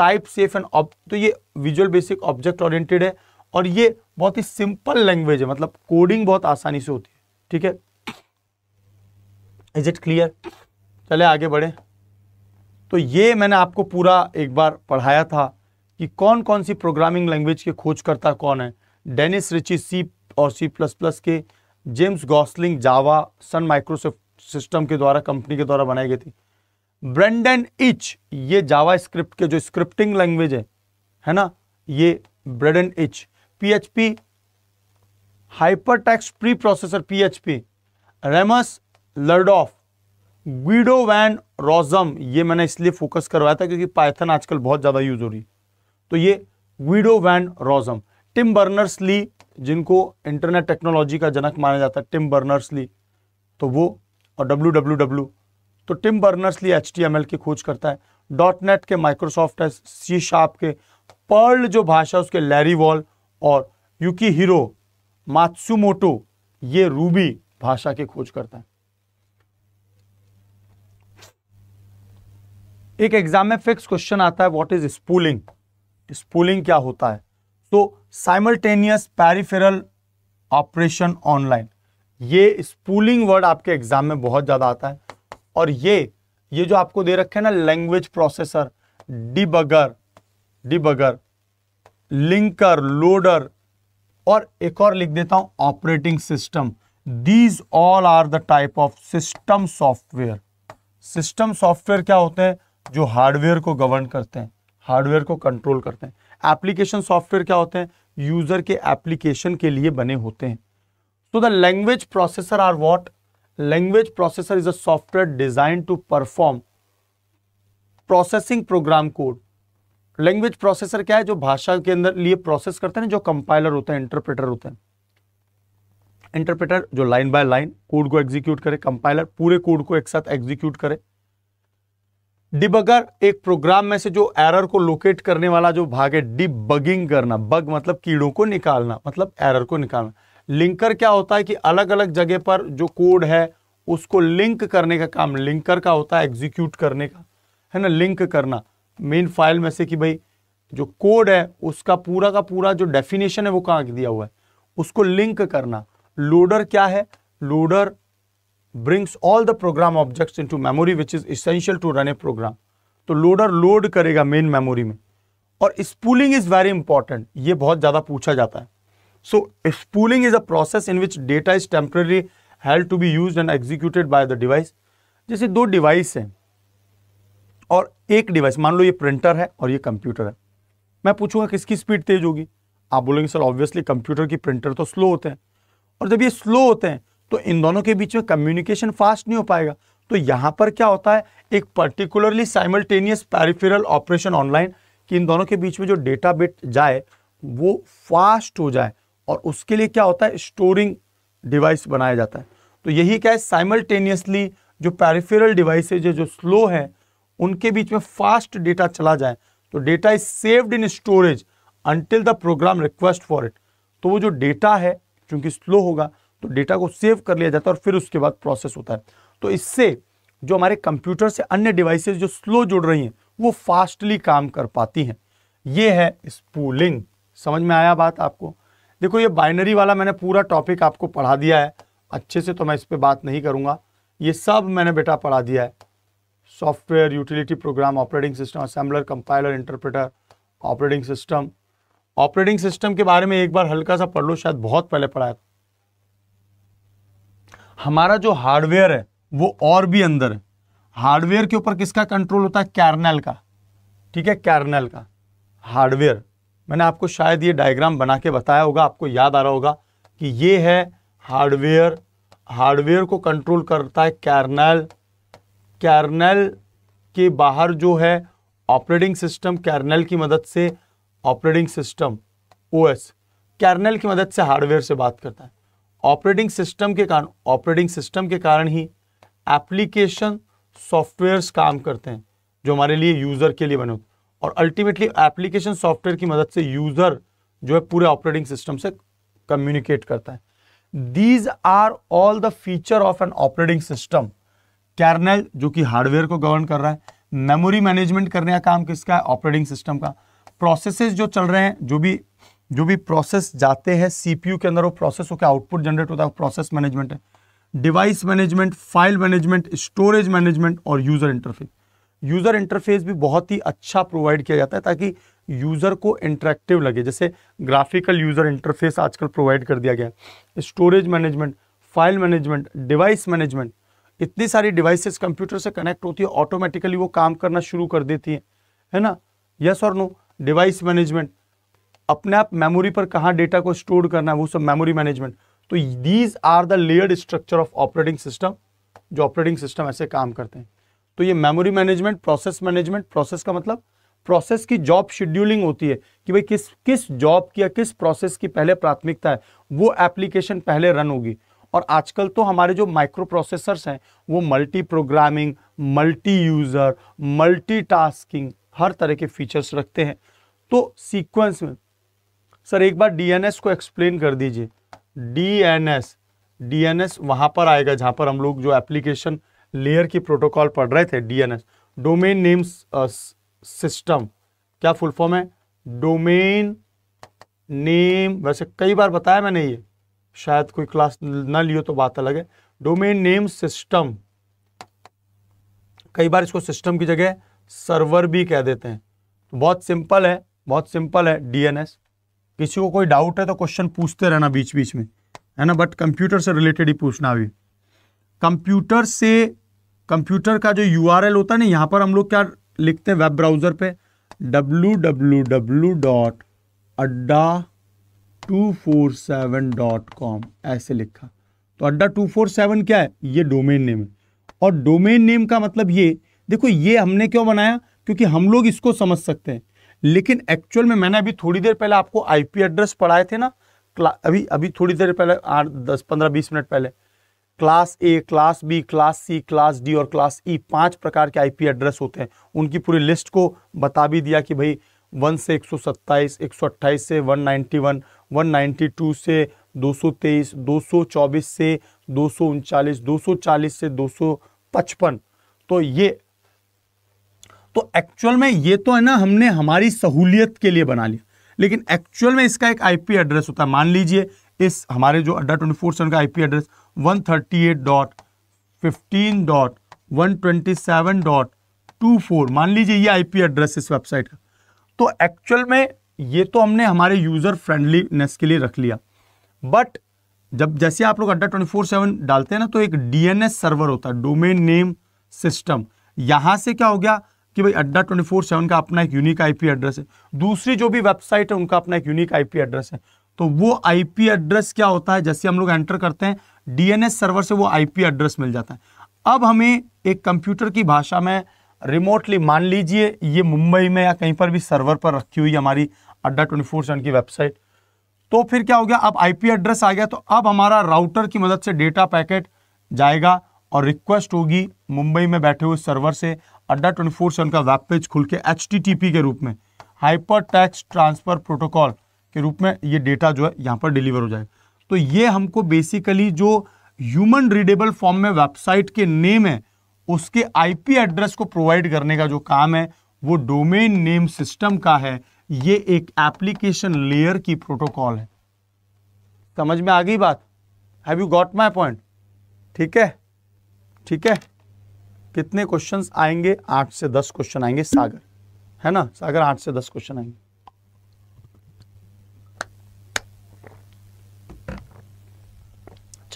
type safe and ऑब तो ये विजुअल बेसिक ऑब्जेक्ट oriented है और ये बहुत ही सिंपल लैंग्वेज है मतलब कोडिंग बहुत आसानी से होती है ठीक है इज इट क्लियर चले आगे बढ़े तो ये मैंने आपको पूरा एक बार पढ़ाया था कि कौन कौन सी प्रोग्रामिंग लैंग्वेज के खोजकर्ता कौन है डेनिस रिची सी और सी प्लस प्लस के James Gosling Java Sun Microsoft system के द्वारा कंपनी के द्वारा बनाई गई थी ब्रेंड एंड इच ये जावा स्क्रिप्ट के जो स्क्रिप्टिंग लैंग्वेज है है ना ये Brendan Eich PHP hyper text pre processor PHP Rasmus Lerdorf Guido van Rossum ये मैंने इसलिए फोकस करवाया था क्योंकि पाइथन आजकल बहुत ज़्यादा यूज हो रही है तो ये Guido van Rossum Tim Berners Lee जिनको इंटरनेट टेक्नोलॉजी का जनक माना जाता है टिम बर्नर्स ली तो वो और डब्ल्यू तो टिम बर्नर्स लिए एच की खोज करता है डॉट नेट के माइक्रोसॉफ्ट है सी शार्प के पर्ल जो भाषा उसके लैरी वॉल और यूकी हीरो मात्सुमोटो ये रूबी भाषा की खोज करता है एक एग्जाम में फिक्स क्वेश्चन आता है व्हाट इज स्पूलिंग स्पूलिंग क्या होता है तो साइमल्टेनियस पैरिफेरल ऑपरेशन ऑनलाइन ये स्पूलिंग वर्ड आपके एग्जाम में बहुत ज़्यादा आता है और ये ये जो आपको दे रखे हैं ना language processor debugger debugger linker loader और एक और लिख देता हूं operating system these all are the type of system software system software क्या होते हैं जो हार्डवेयर को गवर्न करते हैं हार्डवेयर को कंट्रोल करते हैं एप्लीकेशन सॉफ्टवेयर क्या होते हैं यूजर के एप्लीकेशन के लिए बने होते हैं So the language processor are what? Language processor is a software designed to perform processing program code. Language processor क्या है जो भाषा के अंदर लिए प्रोसेस करते हैं जो कंपाइलर होते हैं इंटरप्रेटर होते हैं इंटरप्रेटर जो लाइन बाय लाइन कोड को एग्जीक्यूट करे कंपाइलर पूरे कोड को एक साथ एग्जीक्यूट करे डिबगर एक प्रोग्राम में से जो एरर को लोकेट करने वाला जो भाग है डिबगिंग करना बग मतलब कीड़ों को निकालना मतलब एरर को निकालना लिंकर क्या होता है कि अलग अलग जगह पर जो कोड है उसको लिंक करने का काम लिंकर का होता है एग्जीक्यूट करने का है ना लिंक करना मेन फाइल में से कि भाई जो कोड है उसका पूरा का पूरा जो डेफिनेशन है वो कहाँ दिया हुआ है उसको लिंक करना लोडर क्या है loader brings all the program objects into memory which is essential to run a program तो लोडर लोड करेगा मेन मेमोरी में और स्पूलिंग इज वेरी इंपॉर्टेंट ये बहुत ज़्यादा पूछा जाता है So spooling is a process in which data is temporarily held to be used and executed by the device. जैसे दो डिवाइस हैं और एक डिवाइस मान लो ये प्रिंटर है और ये कंप्यूटर है मैं पूछूंगा किसकी स्पीड तेज होगी आप बोलेंगे सर ऑब्वियसली कंप्यूटर की प्रिंटर तो स्लो होते हैं और जब ये स्लो होते हैं तो इन दोनों के बीच में कम्युनिकेशन फास्ट नहीं हो पाएगा तो यहाँ पर क्या होता है एक particularly simultaneous peripheral operation online कि इन दोनों के बीच में जो डेटा बिट जाए वो फास्ट हो जाए और उसके लिए क्या होता है स्टोरिंग डिवाइस बनाया जाता है तो यही क्या है साइमल्टेनियसली जो पैरिफेरल डिवाइसेज है जो स्लो है उनके बीच में फास्ट डेटा चला जाए तो data is saved in storage until the program request for it तो वो जो डेटा है चूंकि स्लो होगा तो डेटा को सेव कर लिया जाता है और फिर उसके बाद प्रोसेस होता है तो इससे जो हमारे कंप्यूटर से अन्य डिवाइसेज जो स्लो जुड़ रही हैं वो फास्टली काम कर पाती हैं ये है स्पूलिंग समझ में आया बात आपको देखो ये बाइनरी वाला मैंने पूरा टॉपिक आपको पढ़ा दिया है अच्छे से तो मैं इस पर बात नहीं करूँगा ये सब मैंने बेटा पढ़ा दिया है software utility program operating system assembler compiler interpreter operating system operating system के बारे में एक बार हल्का सा पढ़ लो शायद बहुत पहले पढ़ा है हमारा जो हार्डवेयर है वो और भी अंदर है हार्डवेयर के ऊपर किसका कंट्रोल होता है कैरनेल का ठीक है कैरनेल का हार्डवेयर मैंने आपको शायद ये डायग्राम बना के बताया होगा आपको याद आ रहा होगा कि ये है हार्डवेयर हार्डवेयर को कंट्रोल करता है कैरनल कैरनल के बाहर जो है ऑपरेटिंग सिस्टम कैरनल की मदद से ऑपरेटिंग सिस्टम ओएस कैरनल की मदद से हार्डवेयर से बात करता है ऑपरेटिंग सिस्टम के कारण ऑपरेटिंग सिस्टम के कारण ही एप्लीकेशन सॉफ्टवेयर्स काम करते हैं जो हमारे लिए यूज़र के लिए बने होते हैं और अल्टीमेटली एप्लीकेशन सॉफ्टवेयर की मदद से यूजर जो है पूरे ऑपरेटिंग सिस्टम से कम्युनिकेट करता है these are all the feature of an operating system kernel जो कि हार्डवेयर को गवर्न कर रहा है मेमोरी मैनेजमेंट करने का काम किसका है ऑपरेटिंग सिस्टम का प्रोसेसेस जो चल रहे हैं जो भी जो भी प्रोसेस जाते हैं सीपीयू के अंदर वो प्रोसेस होकर आउटपुट जनरेट होता है प्रोसेस मैनेजमेंट है device management file management storage management और यूजर इंटरफेस यूज़र इंटरफेस भी बहुत ही अच्छा प्रोवाइड किया जाता है ताकि यूज़र को इंटरेक्टिव लगे जैसे ग्राफिकल यूज़र इंटरफेस आजकल प्रोवाइड कर दिया गया है storage management file management device management इतनी सारी डिवाइसेस कंप्यूटर से कनेक्ट होती है ऑटोमेटिकली वो काम करना शुरू कर देती है है ना यस और नो डिवाइस मैनेजमेंट अपने आप मेमोरी पर कहाँ डेटा को स्टोर करना है वो सब मेमोरी मैनेजमेंट तो these are the layered structure of operating system जो ऑपरेटिंग सिस्टम ऐसे काम करते हैं तो ये memory management process management process का मतलब प्रोसेस की जॉब शेड्यूलिंग होती है कि भाई किस किस जॉब की या किस प्रोसेस की पहले प्राथमिकता है वो एप्लीकेशन पहले रन होगी और आजकल तो हमारे जो माइक्रो प्रोसेसर्स हैं वो multi programming multi user multi tasking हर तरह के फीचर्स रखते हैं तो सीक्वेंस में सर एक बार डीएनएस को एक्सप्लेन कर दीजिए डीएनएस डीएनएस वहाँ पर आएगा जहाँ पर हम लोग जो एप्लीकेशन लेयर की प्रोटोकॉल पढ़ रहे थे डीएनएस डोमेन नेम्स सिस्टम क्या फुल फॉर्म है डोमेन नेम वैसे कई बार बताया मैंने ये शायद कोई क्लास ना लियो तो बात अलग है डोमेन नेम सिस्टम कई बार इसको सिस्टम की जगह सर्वर भी कह देते हैं तो बहुत सिंपल है बहुत सिंपल है डीएनएस किसी को कोई डाउट है तो क्वेश्चन पूछते रहना बीच बीच में है ना बट कंप्यूटर से रिलेटेड ही पूछना अभी कंप्यूटर से कंप्यूटर का जो यू होता है ना यहाँ पर हम लोग क्या लिखते हैं वेब ब्राउज़र पे W W W dot Adda two four seven dot com ऐसे लिखा तो अड्डा टू फोर सेवन क्या है ये डोमेन नेम है और डोमेन नेम का मतलब ये देखो ये हमने क्यों बनाया क्योंकि हम लोग इसको समझ सकते हैं लेकिन एक्चुअल में मैंने अभी थोड़ी देर पहले आपको आईपी एड्रेस पढ़ाए थे ना अभी अभी थोड़ी देर पहले आठ दस पंद्रह बीस मिनट पहले class A class B class C class D और क्लास ई e, पांच प्रकार के आईपी एड्रेस होते हैं उनकी पूरी लिस्ट को बता भी दिया कि भाई वन से एक सौ सत्ताईस एक सौ अट्ठाईस से one ninety one one ninety two से दो सौ तेईस दो सौ चौबीस से दो सौ उनचालीस दो सौ चालीस से दो सौ पचपन तो ये तो एक्चुअल में ये तो है ना हमने हमारी सहूलियत के लिए बना लिया लेकिन एक्चुअल में इसका एक आईपी एड्रेस होता है मान लीजिए इस हमारे जो अड्डा ट्वेंटी फोर सेवन का IP address one thirty eight dot fifteen dot one twenty seven dot two four मान लीजिए ये आईपी एड्रेस इस वेबसाइट का तो एक्चुअल में ये तो हमने हमारे यूज़र फ्रेंडलीनेस के लिए रख लिया बट जब जैसे आप लोग अड्डा ट्वेंटी फोर सेवन डालते हैं ना तो एक डीएनएस सर्वर होता है डोमेन नेम सिस्टम यहाँ से क्या हो गया कि भाई अड्डा ट्वेंटी फोर सेवन का अपना एक यूनिक आईपी एड्रेस है दूसरी जो भी वेबसाइट है उनका अपना एक यूनिक आईपी एड्रेस है तो वो आईपी एड्रेस क्या होता है जैसे हम लोग एंटर करते हैं डीएनएस सर्वर से वो आईपी एड्रेस मिल जाता है अब हमें एक कंप्यूटर की भाषा में रिमोटली मान लीजिए ये मुंबई में या कहीं पर भी सर्वर पर रखी हुई हमारी अड्डा ट्वेंटी फोर सेवन की वेबसाइट तो फिर क्या हो गया अब आईपी एड्रेस आ गया तो अब हमारा राउटर की मदद से डेटा पैकेट जाएगा और रिक्वेस्ट होगी मुंबई में बैठे हुए सर्वर से अड्डा ट्वेंटी फोर सेवन का वेब पेज खुल के एच के रूप में हाइपर टैक्स ट्रांसफर प्रोटोकॉल के रूप में ये डेटा जो है यहाँ पर डिलीवर हो जाए तो ये हमको बेसिकली जो ह्यूमन रीडेबल फॉर्म में वेबसाइट के नेम है उसके आईपी एड्रेस को प्रोवाइड करने का जो काम है वो डोमेन नेम सिस्टम का है ये एक एप्लीकेशन लेयर की प्रोटोकॉल है समझ में आ गई बात have you got my point ठीक है ठीक है कितने क्वेश्चंस आएंगे आठ से दस क्वेश्चन आएंगे सागर है ना सागर आठ से दस क्वेश्चन आएंगे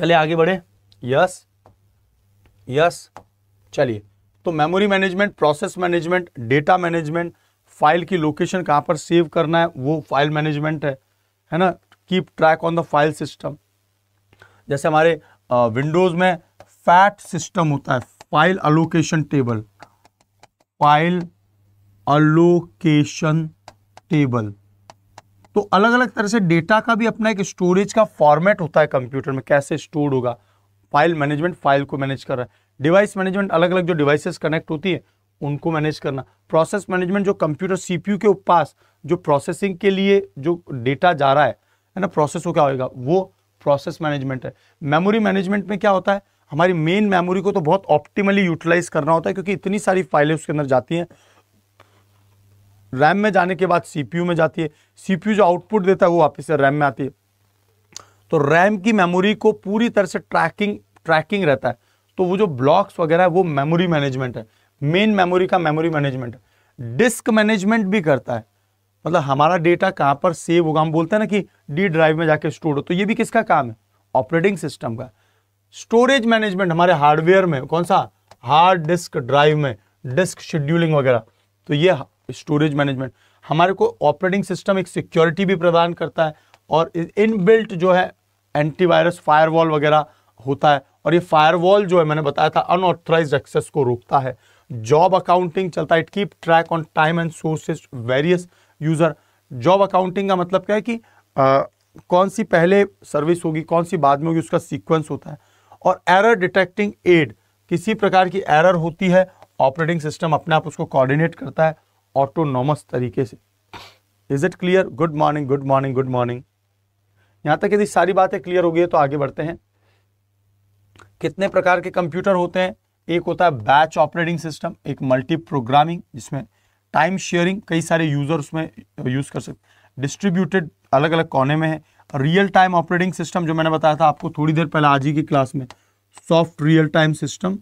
चले आगे बढ़े यस यस चलिए तो memory management process management data management file की लोकेशन कहाँ पर सेव करना है वो फाइल मैनेजमेंट है है ना keep track on the file system जैसे हमारे विंडोज में फैट सिस्टम होता है file allocation table file allocation table तो अलग अलग तरह से डेटा का भी अपना एक स्टोरेज का फॉर्मेट होता है कंप्यूटर में कैसे स्टोर होगा फाइल मैनेजमेंट फाइल को मैनेज कर रहा है डिवाइस मैनेजमेंट अलग अलग जो डिवाइसेस कनेक्ट होती है उनको मैनेज करना प्रोसेस मैनेजमेंट जो कंप्यूटर सीपीयू के पास जो प्रोसेसिंग के लिए जो डेटा जा रहा है है ना प्रोसेस हो क्या होगा वो प्रोसेस मैनेजमेंट है मेमोरी मैनेजमेंट में क्या होता है हमारी मेन मेमोरी को तो बहुत ऑप्टिमली यूटिलाइज करना होता है क्योंकि इतनी सारी फाइलें उसके अंदर जाती हैं रैम में जाने के बाद सीपीयू में जाती है सीपीयू जो आउटपुट देता है वो वापस से रैम में आती है तो रैम की मेमोरी को पूरी तरह से ट्रैकिंग ट्रैकिंग रहता है तो वो जो ब्लॉक्स वगैरह है वो मेमोरी मैनेजमेंट है मेन मेमोरी का मेमोरी मैनेजमेंट है डिस्क मैनेजमेंट भी करता है मतलब हमारा डेटा कहाँ पर सेव होगा हम बोलते हैं ना कि डी ड्राइव में जाके स्टोर हो तो ये भी किसका काम है ऑपरेटिंग सिस्टम का स्टोरेज मैनेजमेंट हमारे हार्डवेयर में कौन सा हार्ड डिस्क ड्राइव में डिस्क शेड्यूलिंग वगैरह तो ये स्टोरेज मैनेजमेंट हमारे को ऑपरेटिंग सिस्टम एक सिक्योरिटी भी प्रदान करता है और इनबिल्ट जो है एंटीवायरस फायरवॉल वगैरह होता है और ये फायरवॉल जो है मैंने बताया था अनऑथराइज एक्सेस को रोकता है जॉब अकाउंटिंग चलता है it keep track on time and sources various user job accounting का मतलब क्या है कि आ, कौन सी पहले सर्विस होगी कौन सी बाद में होगी उसका सीक्वेंस होता है और एरर डिटेक्टिंग एड किसी प्रकार की एरर होती है ऑपरेटिंग सिस्टम अपने आप उसको कोऑर्डिनेट करता है ऑटोनॉमस तरीके से is it clear good morning good morning good morning यहां तक यदि सारी बातें क्लियर हो गई है तो आगे बढ़ते हैं कितने प्रकार के कंप्यूटर होते हैं एक होता है बैच ऑपरेटिंग सिस्टम एक मल्टी प्रोग्रामिंग जिसमें टाइम शेयरिंग कई सारे यूजर उसमें यूज़ कर सकते डिस्ट्रीब्यूटेड अलग अलग कोने में है रियल टाइम ऑपरेटिंग सिस्टम जो मैंने बताया था आपको थोड़ी देर पहले आज ही की क्लास में सॉफ्ट रियल टाइम सिस्टम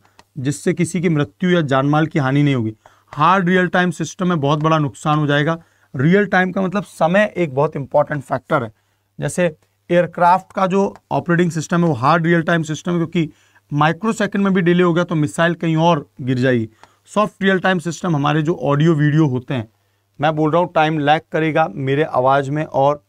जिससे किसी की मृत्यु या जानमाल की हानि नहीं होगी हार्ड रियल टाइम सिस्टम में बहुत बड़ा नुकसान हो जाएगा रियल टाइम का मतलब समय एक बहुत इंपॉर्टेंट फैक्टर है जैसे एयरक्राफ्ट का जो ऑपरेटिंग सिस्टम है वो हार्ड रियल टाइम सिस्टम है क्योंकि माइक्रो में भी डिले हो गया तो मिसाइल कहीं और गिर जाएगी सॉफ्ट रियल टाइम सिस्टम हमारे जो ऑडियो वीडियो होते हैं मैं बोल रहा हूँ टाइम लैग करेगा मेरे आवाज़ में और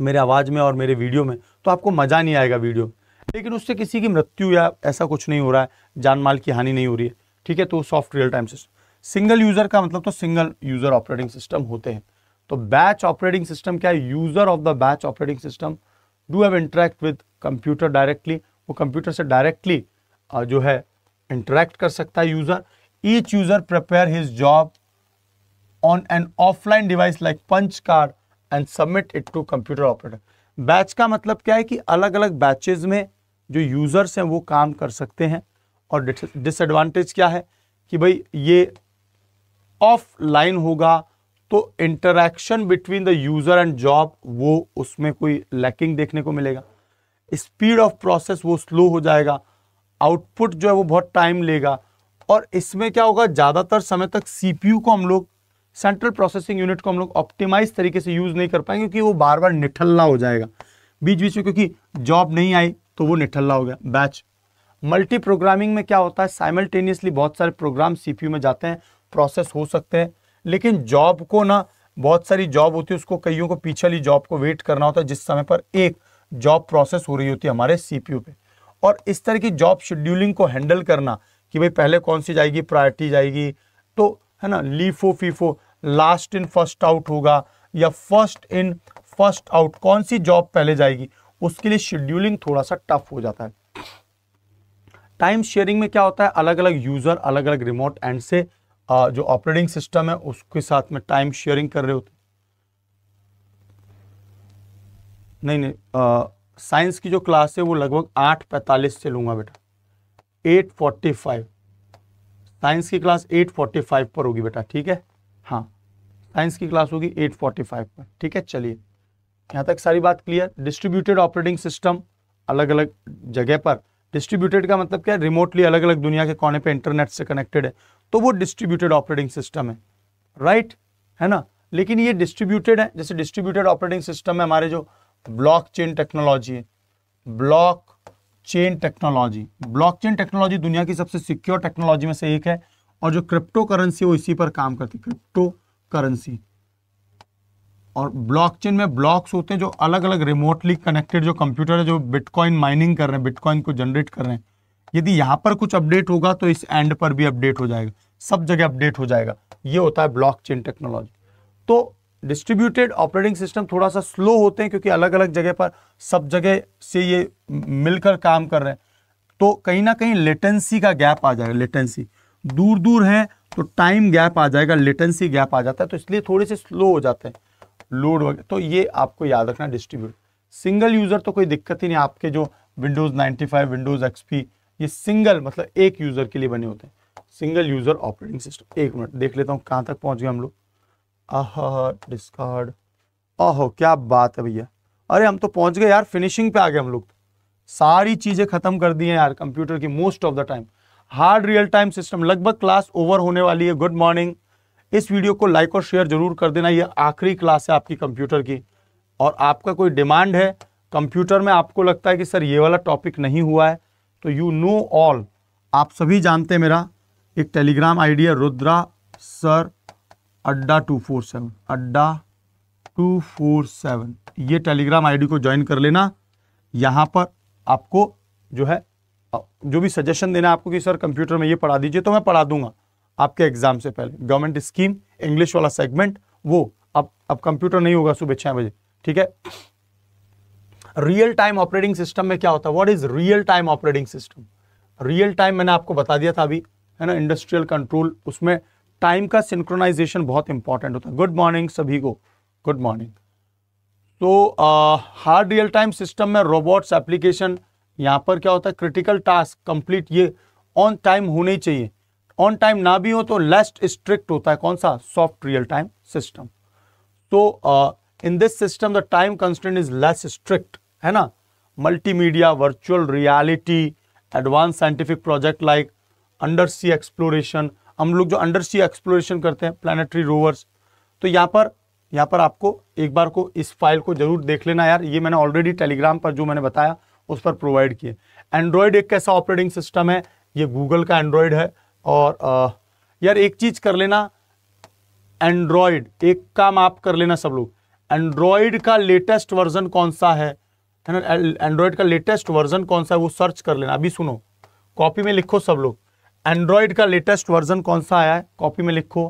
मेरे आवाज़ में और मेरे वीडियो में तो आपको मज़ा नहीं आएगा वीडियो लेकिन उससे किसी की मृत्यु या ऐसा कुछ नहीं हो रहा है जान माल की हानि नहीं हो रही है ठीक है तो soft real time system single user का मतलब तो सिंगल यूजर ऑपरेटिंग सिस्टम होते हैं तो बैच ऑपरेटिंग सिस्टम क्या है user of the batch operating system do have interact with computer directly वो कंप्यूटर से डायरेक्टली जो है इंटरेक्ट कर सकता है user each user prepare his job on an offline device like punch card and submit it to computer operator batch का मतलब क्या है कि अलग अलग बैचेज में जो यूजर्स हैं वो काम कर सकते हैं और डिसएडवांटेज क्या है कि भाई ये ऑफलाइन होगा तो interaction between the user and job वो उसमें कोई लैकिंग देखने को मिलेगा स्पीड ऑफ प्रोसेस वो स्लो हो जाएगा आउटपुट जो है वो बहुत टाइम लेगा और इसमें क्या होगा ज़्यादातर समय तक सीपीयू को हम लोग सेंट्रल प्रोसेसिंग यूनिट को हम लोग ऑप्टिमाइज तरीके से यूज़ नहीं कर पाएंगे क्योंकि वो बार बार निठल्ला हो जाएगा बीच बीच में क्योंकि जॉब नहीं आई तो वो निठल्ला हो गया बैच मल्टी प्रोग्रामिंग में क्या होता है साइमल्टेनियसली बहुत सारे प्रोग्राम सीपीयू में जाते हैं प्रोसेस हो सकते हैं लेकिन जॉब को ना बहुत सारी जॉब होती है उसको कईयों को पीछे वाली जॉब को वेट करना होता है जिस समय पर एक जॉब प्रोसेस हो रही होती है हमारे सीपीयू पे और इस तरह की जॉब शेड्यूलिंग को हैंडल करना कि भाई पहले कौन सी जाएगी प्रायोरिटी जाएगी तो है ना LIFO FIFO last in first out होगा या फर्स्ट इन फर्स्ट आउट कौन सी जॉब पहले जाएगी उसके लिए शेड्यूलिंग थोड़ा सा टफ हो जाता है टाइम शेयरिंग में क्या होता है अलग अलग यूज़र अलग अलग रिमोट एंड से जो ऑपरेटिंग सिस्टम है उसके साथ में टाइम शेयरिंग कर रहे होते नहीं नहीं साइंस की जो क्लास है वो लगभग आठ पैंतालीस से लूंगा बेटा एट फोर्टी फाइव साइंस की क्लास एट फोर्टी फाइव पर होगी बेटा ठीक है हाँ साइंस की क्लास होगी एट फोर्टी फाइव पर ठीक है चलिए यहाँ तक सारी बात क्लियर डिस्ट्रीब्यूटेड ऑपरेटिंग सिस्टम अलग अलग जगह पर डिस्ट्रीब्यूटेड का मतलब क्या है रिमोटली अलग अलग दुनिया के कोने पे इंटरनेट से कनेक्टेड है तो वो डिस्ट्रीब्यूटेड ऑपरेटिंग सिस्टम है राइट right? है ना लेकिन ये डिस्ट्रीब्यूटेड है जैसे डिस्ट्रीब्यूटेड ऑपरेटिंग सिस्टम है हमारे जो ब्लॉक चेन टेक्नोलॉजी है block chain technology block chain technology दुनिया की सबसे सिक्योर टेक्नोलॉजी में से एक है और जो क्रिप्टो करेंसी वो इसी पर काम करती है क्रिप्टो करेंसी और ब्लॉकचेन में ब्लॉक्स होते हैं जो अलग अलग रिमोटली कनेक्टेड जो कंप्यूटर है जो बिटकॉइन माइनिंग कर रहे हैं बिटकॉइन को जनरेट कर रहे हैं यदि यहां पर कुछ अपडेट होगा तो इस एंड पर भी अपडेट हो जाएगा सब जगह अपडेट हो जाएगा ये होता है ब्लॉकचेन टेक्नोलॉजी तो डिस्ट्रीब्यूटेड ऑपरेटिंग सिस्टम थोड़ा सा स्लो होते हैं क्योंकि अलग अलग जगह पर सब जगह से ये मिलकर काम कर रहे हैं तो कहीं ना कहीं लेटेंसी का गैप आ जाएगा लेटेंसी दूर दूर है तो टाइम गैप आ जाएगा लेटेंसी गैप आ जाता है तो इसलिए थोड़े से स्लो हो जाते हैं लोड वगैरह तो ये आपको याद रखना डिस्ट्रीब्यूट सिंगल यूज़र तो कोई दिक्कत ही नहीं आपके जो विंडोज़ 95 विंडोज़ एक्सपी ये सिंगल मतलब एक यूजर के लिए बने होते हैं सिंगल यूजर ऑपरेटिंग सिस्टम एक मिनट देख लेता हूँ कहाँ तक पहुँच गए हम लोग आह डिस्कार्ड आहो क्या बात है भैया अरे हम तो पहुँच गए यार फिनिशिंग पे आ गए हम लोग सारी चीज़ें खत्म कर दी हैं यार कंप्यूटर की most of the time hard real time system लगभग क्लास ओवर होने वाली है गुड मॉर्निंग इस वीडियो को लाइक और शेयर जरूर कर देना ये आखिरी क्लास है आपकी कंप्यूटर की और आपका कोई डिमांड है कंप्यूटर में आपको लगता है कि सर ये वाला टॉपिक नहीं हुआ है तो यू नो ऑल आप सभी जानते हैं मेरा एक टेलीग्राम आईडी है रुद्रा सर अड्डा two four seven Adda two four seven ये टेलीग्राम आईडी को ज्वाइन कर लेना यहाँ पर आपको जो है जो भी सजेशन देना आपको कि सर कंप्यूटर में ये पढ़ा दीजिए तो मैं पढ़ा दूंगा आपके एग्जाम से पहले गवर्नमेंट स्कीम इंग्लिश वाला सेगमेंट वो अब अब कंप्यूटर नहीं होगा सुबह छः बजे ठीक है रियल टाइम ऑपरेटिंग सिस्टम में क्या होता है what is real time operating system real time मैंने आपको बता दिया था अभी है ना इंडस्ट्रियल कंट्रोल उसमें टाइम का सिंक्रोनाइजेशन बहुत इंपॉर्टेंट होता है गुड मॉर्निंग सभी को गुड मॉर्निंग तो हार्ड रियल टाइम सिस्टम में रोबोट्स एप्लीकेशन यहाँ पर क्या होता है क्रिटिकल टास्क कंप्लीट ये ऑन टाइम होने ही चाहिए ऑन टाइम ना भी हो तो लेस्ट स्ट्रिक्ट होता है कौन सा सॉफ्ट रियल टाइम सिस्टम तो in this system the time constant is less strict है ना multimedia virtual reality advance scientific project like undersea exploration हम लोग जो अंडर सी एक्सप्लोरेशन करते हैं प्लानिटरी रोवर्स तो यहाँ पर यहाँ पर आपको एक बार को इस फाइल को जरूर देख लेना यार ये मैंने ऑलरेडी टेलीग्राम पर जो मैंने बताया उस पर प्रोवाइड किए एंड्रॉयड एक कैसा ऑपरेटिंग सिस्टम है ये गूगल का एंड्रॉयड है और आ, यार एक चीज़ कर लेना एंड्रॉयड एक काम आप कर लेना सब लोग एंड्रॉयड का लेटेस्ट वर्जन कौन सा है है ना एंड्रॉयड का लेटेस्ट वर्जन कौन सा है वो सर्च कर लेना अभी सुनो कॉपी में लिखो सब लोग एंड्रॉयड का लेटेस्ट वर्जन कौन सा आया है कॉपी में लिखो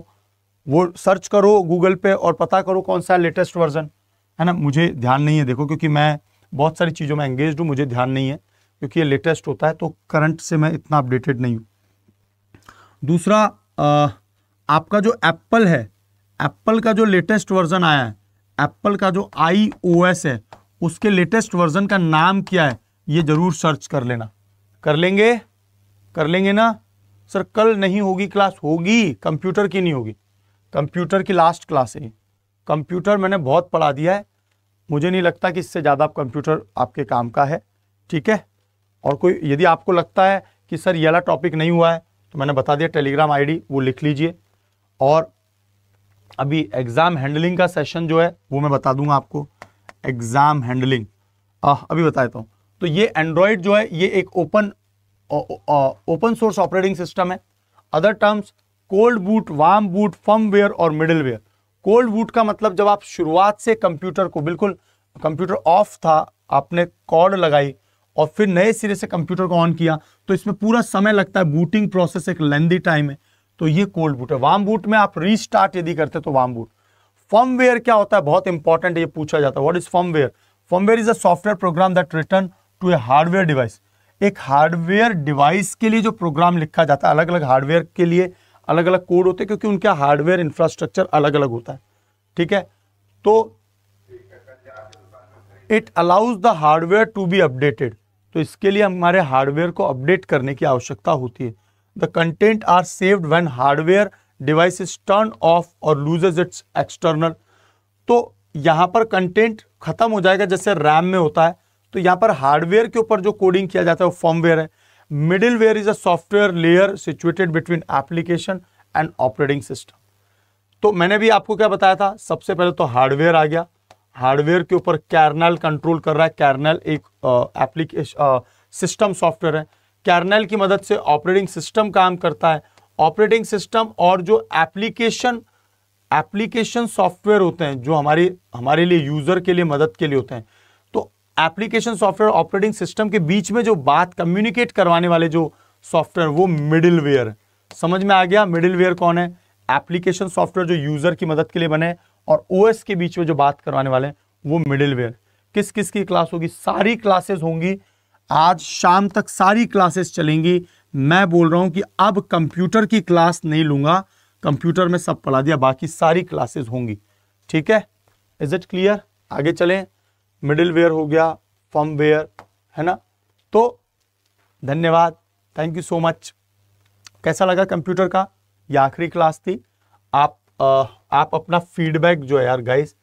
वो सर्च करो गूगल पे और पता करो कौन सा है लेटेस्ट वर्जन है ना मुझे ध्यान नहीं है देखो क्योंकि मैं बहुत सारी चीज़ों में एंगेज हूँ मुझे ध्यान नहीं है क्योंकि ये लेटेस्ट होता है तो करंट से मैं इतना अपडेटेड नहीं हूँ दूसरा आ, आपका जो एप्पल है एप्पल का जो लेटेस्ट वर्जन आया है एप्पल का जो आई है उसके लेटेस्ट वर्जन का नाम क्या है ये जरूर सर्च कर लेना कर लेंगे कर लेंगे ना सर कल नहीं होगी क्लास होगी कंप्यूटर की नहीं होगी कंप्यूटर की लास्ट क्लास है कंप्यूटर मैंने बहुत पढ़ा दिया है मुझे नहीं लगता कि इससे ज़्यादा कंप्यूटर आपके काम का है ठीक है और कोई यदि आपको लगता है कि सर ये टॉपिक नहीं हुआ है तो मैंने बता दिया टेलीग्राम आईडी वो लिख लीजिए और अभी एग्ज़ाम हैंडलिंग का सेशन जो है वो मैं बता दूंगा आपको एग्जाम हैंडलिंग अभी बताता हूं तो ये एंड्रॉइड जो है ये एक open open source operating system है other terms cold boot warm boot firmware और मिडिल कोल्ड बूट का मतलब जब आप शुरुआत से कंप्यूटर को बिल्कुल कंप्यूटर ऑफ था आपने कॉर्ड लगाई और फिर नए सिरे से कंप्यूटर को ऑन किया तो इसमें पूरा समय लगता है बूटिंग प्रोसेस एक लेंदी टाइम है तो ये कोल्ड बूट है वाम बूट में आप रीस्टार्ट यदि करते तो वाम बूट फर्मवेयर क्या होता है बहुत इंपॉर्टेंट ये पूछा जाता है what is firmware firmware is a software program that return to a hardware device एक हार्डवेयर डिवाइस के लिए जो प्रोग्राम लिखा जाता है अलग अलग हार्डवेयर के लिए अलग अलग कोड होते हैं क्योंकि उनका हार्डवेयर इंफ्रास्ट्रक्चर अलग अलग होता है ठीक है तो it allows the hardware to be updated तो इसके लिए हमारे हार्डवेयर को अपडेट करने की आवश्यकता होती है the content are saved when hardware device is turn off और लूजेज इट्स एक्सटर्नल तो यहाँ पर कंटेंट खत्म हो जाएगा जैसे रैम में होता है तो यहाँ पर हार्डवेयर के ऊपर जो कोडिंग किया जाता है वो फॉर्मवेयर है middleware is a software layer situated between application and operating system तो मैंने भी आपको क्या बताया था सबसे पहले तो हार्डवेयर आ गया हार्डवेयर के ऊपर कैरनल कंट्रोल कर रहा है कैरनल एक एप्लीकेशन सिस्टम सॉफ्टवेयर है कैरनल की मदद से ऑपरेटिंग सिस्टम काम करता है ऑपरेटिंग सिस्टम और जो एप्लीकेशन एप्लीकेशन सॉफ्टवेयर होते हैं जो हमारे हमारे लिए यूजर के लिए मदद के लिए होते हैं तो एप्लीकेशन सॉफ्टवेयर ऑपरेटिंग सिस्टम के बीच में जो बात कम्युनिकेट करवाने वाले जो सॉफ्टवेयर वो मिडिलवेयर समझ में आ गया मिडिलवेयर कौन है एप्लीकेशन सॉफ्टवेयर जो यूजर की मदद के लिए बने और ओएस के बीच में जो बात करवाने वाले हैं वो मिडिलवेयर किस किस की क्लास होगी सारी क्लासेस होंगी आज शाम तक सारी क्लासेस चलेंगी मैं बोल रहा हूं कि अब कंप्यूटर की क्लास नहीं लूंगा कंप्यूटर में सब पढ़ा दिया बाकी सारी क्लासेस होंगी ठीक है इज इट क्लियर आगे चलें मिडिल वेयर हो गया फॉर्म वेयर है ना तो धन्यवाद थैंक यू सो मच कैसा लगा कंप्यूटर का यह आखिरी क्लास थी आप आ, आप अपना फीडबैक जो है यार गाइस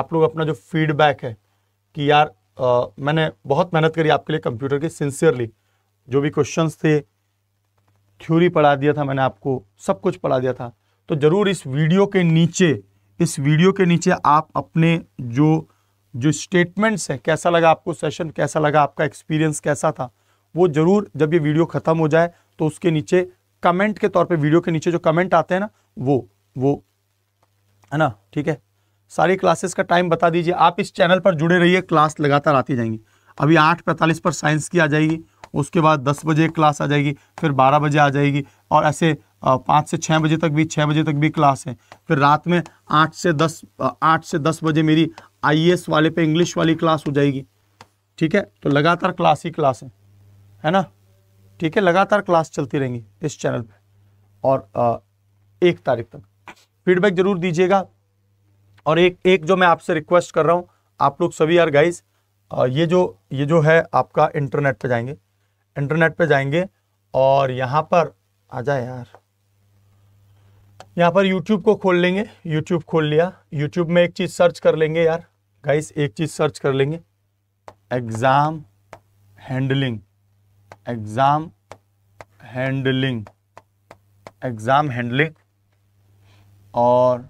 आप लोग अपना जो फीडबैक है कि यार आ, मैंने बहुत मेहनत करी आपके लिए कंप्यूटर के सिंसियरली जो भी क्वेश्चंस थे थ्योरी पढ़ा दिया था मैंने आपको सब कुछ पढ़ा दिया था तो ज़रूर इस वीडियो के नीचे इस वीडियो के नीचे आप अपने जो जो स्टेटमेंट्स हैं कैसा लगा आपको सेशन कैसा लगा आपका एक्सपीरियंस कैसा था वो ज़रूर जब ये वीडियो ख़त्म हो जाए तो उसके नीचे कमेंट के तौर पे वीडियो के नीचे जो कमेंट आते हैं ना वो वो है ना ठीक है सारी क्लासेस का टाइम बता दीजिए आप इस चैनल पर जुड़े रहिए क्लास लगातार आती जाएंगी अभी आठ पैंतालीस पर साइंस की आ जाएगी उसके बाद दस बजे क्लास आ जाएगी फिर बारह बजे आ जाएगी और ऐसे पाँच से छः बजे तक भी छः बजे तक भी क्लास है फिर रात में आठ से दस आठ से दस बजे मेरी आई e वाले पे इंग्लिश वाली क्लास हो जाएगी ठीक है तो लगातार क्लास ही क्लास है है ना ठीक है लगातार क्लास चलती रहेंगी इस चैनल पे और आ, एक तारीख तक फीडबैक ज़रूर दीजिएगा और एक एक जो मैं आपसे रिक्वेस्ट कर रहा हूँ आप लोग सभी यार गाइज ये जो ये जो है आपका इंटरनेट पर जाएंगे इंटरनेट पे जाएंगे और यहाँ पर आ जाए यार यहाँ पर यूट्यूब को खोल लेंगे यूट्यूब खोल लिया यूट्यूब में एक चीज़ सर्च कर लेंगे यार गाइस एक चीज़ सर्च कर लेंगे exam handling exam handling exam handling और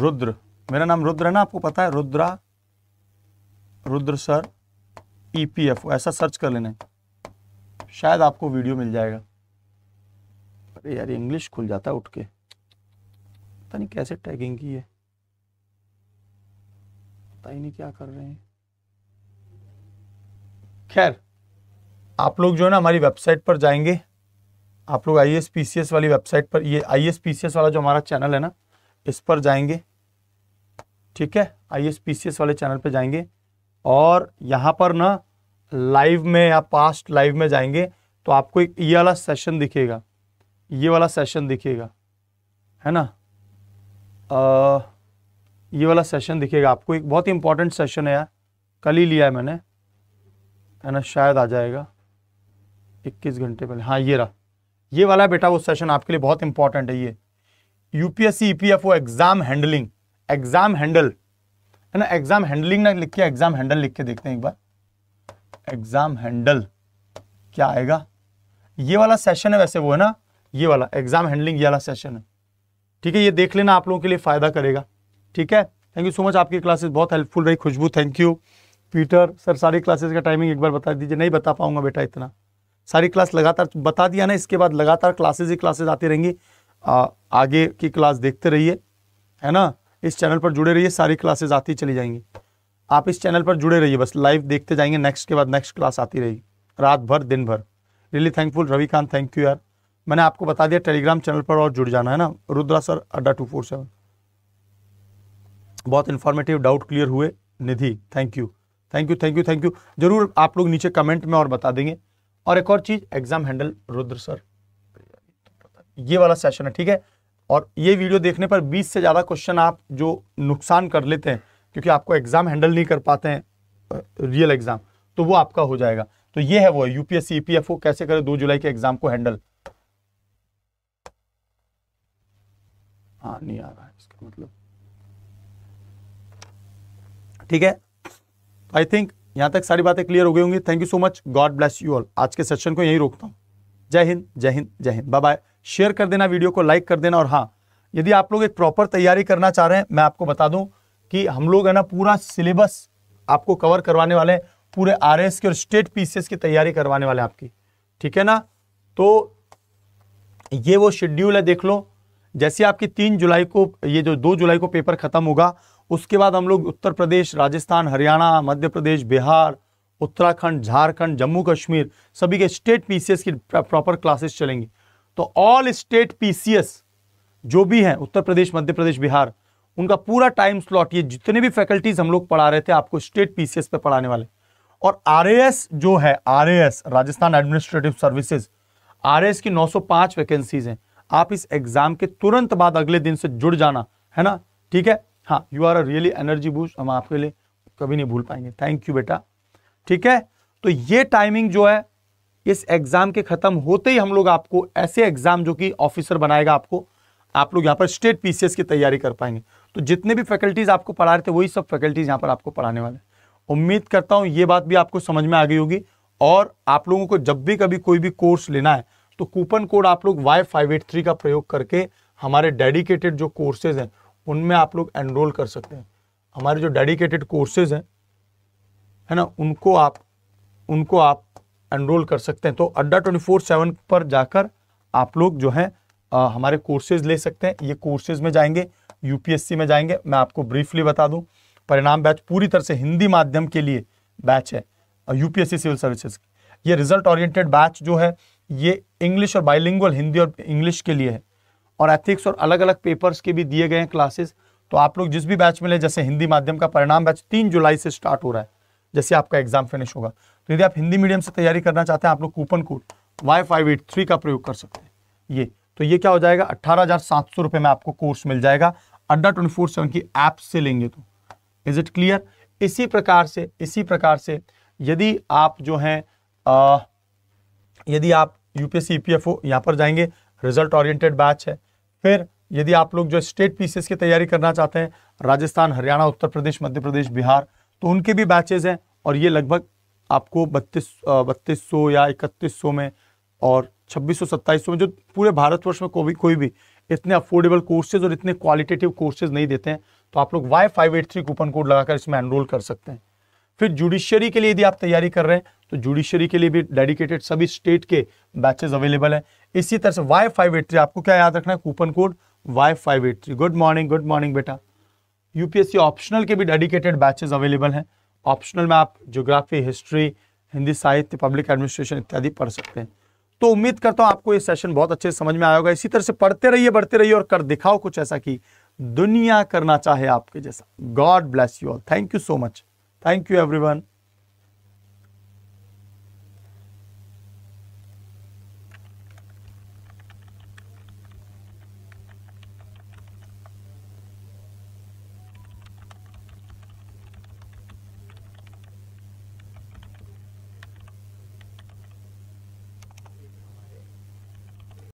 रुद्र मेरा नाम रुद्र है ना आपको पता है Rudra Rudra sir E P F ऐसा सर्च कर लेना है शायद आपको वीडियो मिल जाएगा अरे यार इंग्लिश खुल जाता है उठ के पता नहीं कैसे टैगिंग की है पता ही नहीं क्या कर रहे हैं खैर आप लोग जो है ना हमारी वेबसाइट पर जाएंगे आप लोग आई एस वाली वेबसाइट पर ये आई एस वाला जो हमारा चैनल है ना इस पर जाएंगे ठीक है आई एस वाले चैनल पर जाएंगे और यहाँ पर ना लाइव में या पास्ट लाइव में जाएंगे तो आपको एक ये वाला सेशन दिखेगा ये वाला सेशन दिखेगा है ना आ, ये वाला सेशन दिखेगा आपको एक बहुत ही इंपॉर्टेंट सेशन है यार कल ही लिया है मैंने है ना शायद आ जाएगा 21 घंटे पहले हाँ ये रहा ये वाला बेटा वो सेशन आपके लिए बहुत इंपॉर्टेंट है ये UPSC EPFO exam handling exam handle है ना एग्जाम हैंडलिंग ना लिख के एग्जाम हैंडल लिख के देखते हैं एक बार एग्जाम हैंडल क्या आएगा ये वाला सेशन है वैसे वो है ना ये वाला एग्जाम हैंडलिंग ये वाला सेशन है ठीक है ये देख लेना आप लोगों के लिए फायदा करेगा ठीक है थैंक यू सो मच आपकी क्लासेस बहुत हेल्पफुल रही Khushboo thank you Peter sir सारी क्लासेस का टाइमिंग एक बार बता दीजिए नहीं बता पाऊंगा बेटा इतना सारी क्लास लगातार बता दिया ना इसके बाद लगातार क्लासेज ही क्लासेज आती रहेंगी आ, आगे की क्लास देखते रहिए है ना इस चैनल पर जुड़े रहिए सारी क्लासेज आती चली जाएंगी आप इस चैनल पर जुड़े रहिए बस लाइव देखते जाएंगे नेक्स्ट के बाद नेक्स्ट क्लास आती रहेगी रात भर दिन भर really thankful Ravikant thank you यार मैंने आपको बता दिया टेलीग्राम चैनल पर और जुड़ जाना है ना रुद्रा सर अड्डा टू फोर सेवन बहुत इन्फॉर्मेटिव डाउट क्लियर हुए Nidhi thank you thank you thank you thank you जरूर आप लोग नीचे कमेंट में और बता देंगे और एक और चीज एग्जाम हैंडल रुद्र सर ये वाला सेशन है ठीक है और ये वीडियो देखने पर 20 से ज़्यादा क्वेश्चन आप जो नुकसान कर लेते हैं क्योंकि आपको एग्जाम हैंडल नहीं कर पाते हैं रियल एग्जाम तो वो आपका हो जाएगा तो ये है वो यूपीएससी ईपीएफओ कैसे करें दो जुलाई के एग्जाम को हैंडल हाँ नहीं आ रहा है इसका मतलब ठीक है आई थिंक यहां तक सारी बातें क्लियर हो गई होंगी thank you so much God bless you all आज के सेशन को यही रोकता हूं जय हिंद जय हिंद जय हिंद बाय बाय शेयर कर देना वीडियो को लाइक कर देना और हाँ यदि आप लोग एक प्रॉपर तैयारी करना चाह रहे हैं मैं आपको बता दूं कि हम लोग है ना पूरा सिलेबस आपको कवर करवाने वाले हैं पूरे आर के और स्टेट पीसीएस की तैयारी करवाने वाले आपकी ठीक है ना तो ये वो शेड्यूल है देख लो जैसे आपकी तीन जुलाई को ये जो दो जुलाई को पेपर खत्म होगा उसके बाद हम लोग उत्तर प्रदेश राजस्थान हरियाणा मध्य प्रदेश बिहार उत्तराखंड झारखंड जम्मू कश्मीर सभी के स्टेट पीसीएस की प्रॉपर क्लासेस चलेंगी तो ऑल स्टेट पीसीएस जो भी हैं उत्तर प्रदेश मध्य प्रदेश बिहार उनका पूरा टाइम स्लॉट ये जितने भी फैकल्टीज हम लोग पढ़ा रहे थे आपको स्टेट पीसीएस पे पढ़ाने वाले और आर जो है R Rajasthan administrative services R की 905 वैकेंसीज हैं आप इस एग्जाम के तुरंत बाद अगले दिन से जुड़ जाना है ना ठीक है हाँ you are a really energy boost हम आपके लिए कभी नहीं भूल पाएंगे थैंक यू बेटा ठीक है तो ये टाइमिंग जो है इस एग्जाम के खत्म होते ही हम लोग आपको ऐसे एग्जाम जो कि ऑफिसर बनाएगा आपको आप लोग यहाँ पर स्टेट पीसीएस की तैयारी कर पाएंगे तो जितने भी फैकल्टीज़ आपको पढ़ा रहे थे वही सब फैकल्टीज़ यहाँ पर आपको पढ़ाने वाले उम्मीद करता हूँ ये बात भी आपको समझ में आ गई होगी और आप लोगों को जब भी कभी कोई भी कोर्स लेना है तो कूपन कोड आप लोग वाई फाइव एट थ्री का प्रयोग करके हमारे डेडिकेटेड जो कोर्सेज हैं उनमें आप लोग एनरोल कर सकते हैं हमारे जो डेडिकेटेड कोर्सेज हैं है ना उनको आप उनको आप एनरोल कर सकते हैं तो अड्डा ट्वेंटी फोर सेवन पर जाकर आप लोग जो है आ, हमारे कोर्सेज ले सकते हैं ये कोर्सेज में जाएंगे यूपीएससी में जाएंगे मैं आपको ब्रीफली बता दूं परिणाम बैच पूरी तरह से हिंदी माध्यम के लिए बैच है यूपीएससी सिविल सर्विसेज ये रिजल्ट ओरिएंटेड बैच जो है ये इंग्लिश और बाइलिंगुअल हिंदी और इंग्लिश के लिए है और एथिक्स और अलग अलग पेपर्स के भी दिए गए हैं क्लासेस तो आप लोग जिस भी बैच में ले जैसे हिंदी माध्यम का परिणाम बैच तीन जुलाई से स्टार्ट हो रहा है जैसे आपका एग्जाम फिनिश होगा तो यदि आप हिंदी मीडियम से तैयारी करना चाहते हैं आप लोग coupon code Y five eight three का प्रयोग कर सकते हैं ये तो ये क्या हो जाएगा अट्ठारह हज़ार सात सौ रुपये में आपको कोर्स मिल जाएगा अड्डा ट्वेंटी फोर सेवन की ऐप से लेंगे तो इज इट क्लियर इसी प्रकार से इसी प्रकार से यदि आप जो हैं यदि आप यूपीएससी ईपीएफओ e यहाँ पर जाएंगे रिजल्ट ओरिएंटेड बैच है फिर यदि आप लोग जो स्टेट पीसीएस की तैयारी करना चाहते हैं राजस्थान हरियाणा उत्तर प्रदेश मध्य प्रदेश बिहार तो उनके भी बैचेज हैं और ये लगभग आपको बत्तीस बत्तीस सौ या इकतीस सौ में और छब्बीस सौ सत्ताईस सौ में जो पूरे भारतवर्ष में कोई भी कोई भी इतने अफोर्डेबल कोर्सेज और इतने क्वालिटेटिव कोर्सेज नहीं देते हैं तो आप लोग Y five eight three coupon code लगाकर इसमें एनरोल कर सकते हैं फिर जुडिशियरी के लिए यदि आप तैयारी कर रहे हैं तो जुडिशियरी के लिए भी डेडिकेटेड सभी स्टेट के बैचेज अवेलेबल है इसी तरह से वाई फाइव एट थ्री आपको क्या याद रखना है coupon code Y five eight three good morning good morning बेटा यूपीएससी ऑप्शनल के भी डेडिकेटेड बैचेज अवेलेबल हैं ऑप्शनल में आप जोग्राफी हिस्ट्री हिंदी साहित्य पब्लिक एडमिनिस्ट्रेशन इत्यादि पढ़ सकते हैं तो उम्मीद करता हूं आपको ये सेशन बहुत अच्छे से समझ में आया होगा इसी तरह से पढ़ते रहिए बढ़ते रहिए और कर दिखाओ कुछ ऐसा कि दुनिया करना चाहे आपके जैसा God bless you all thank you so much thank you everyone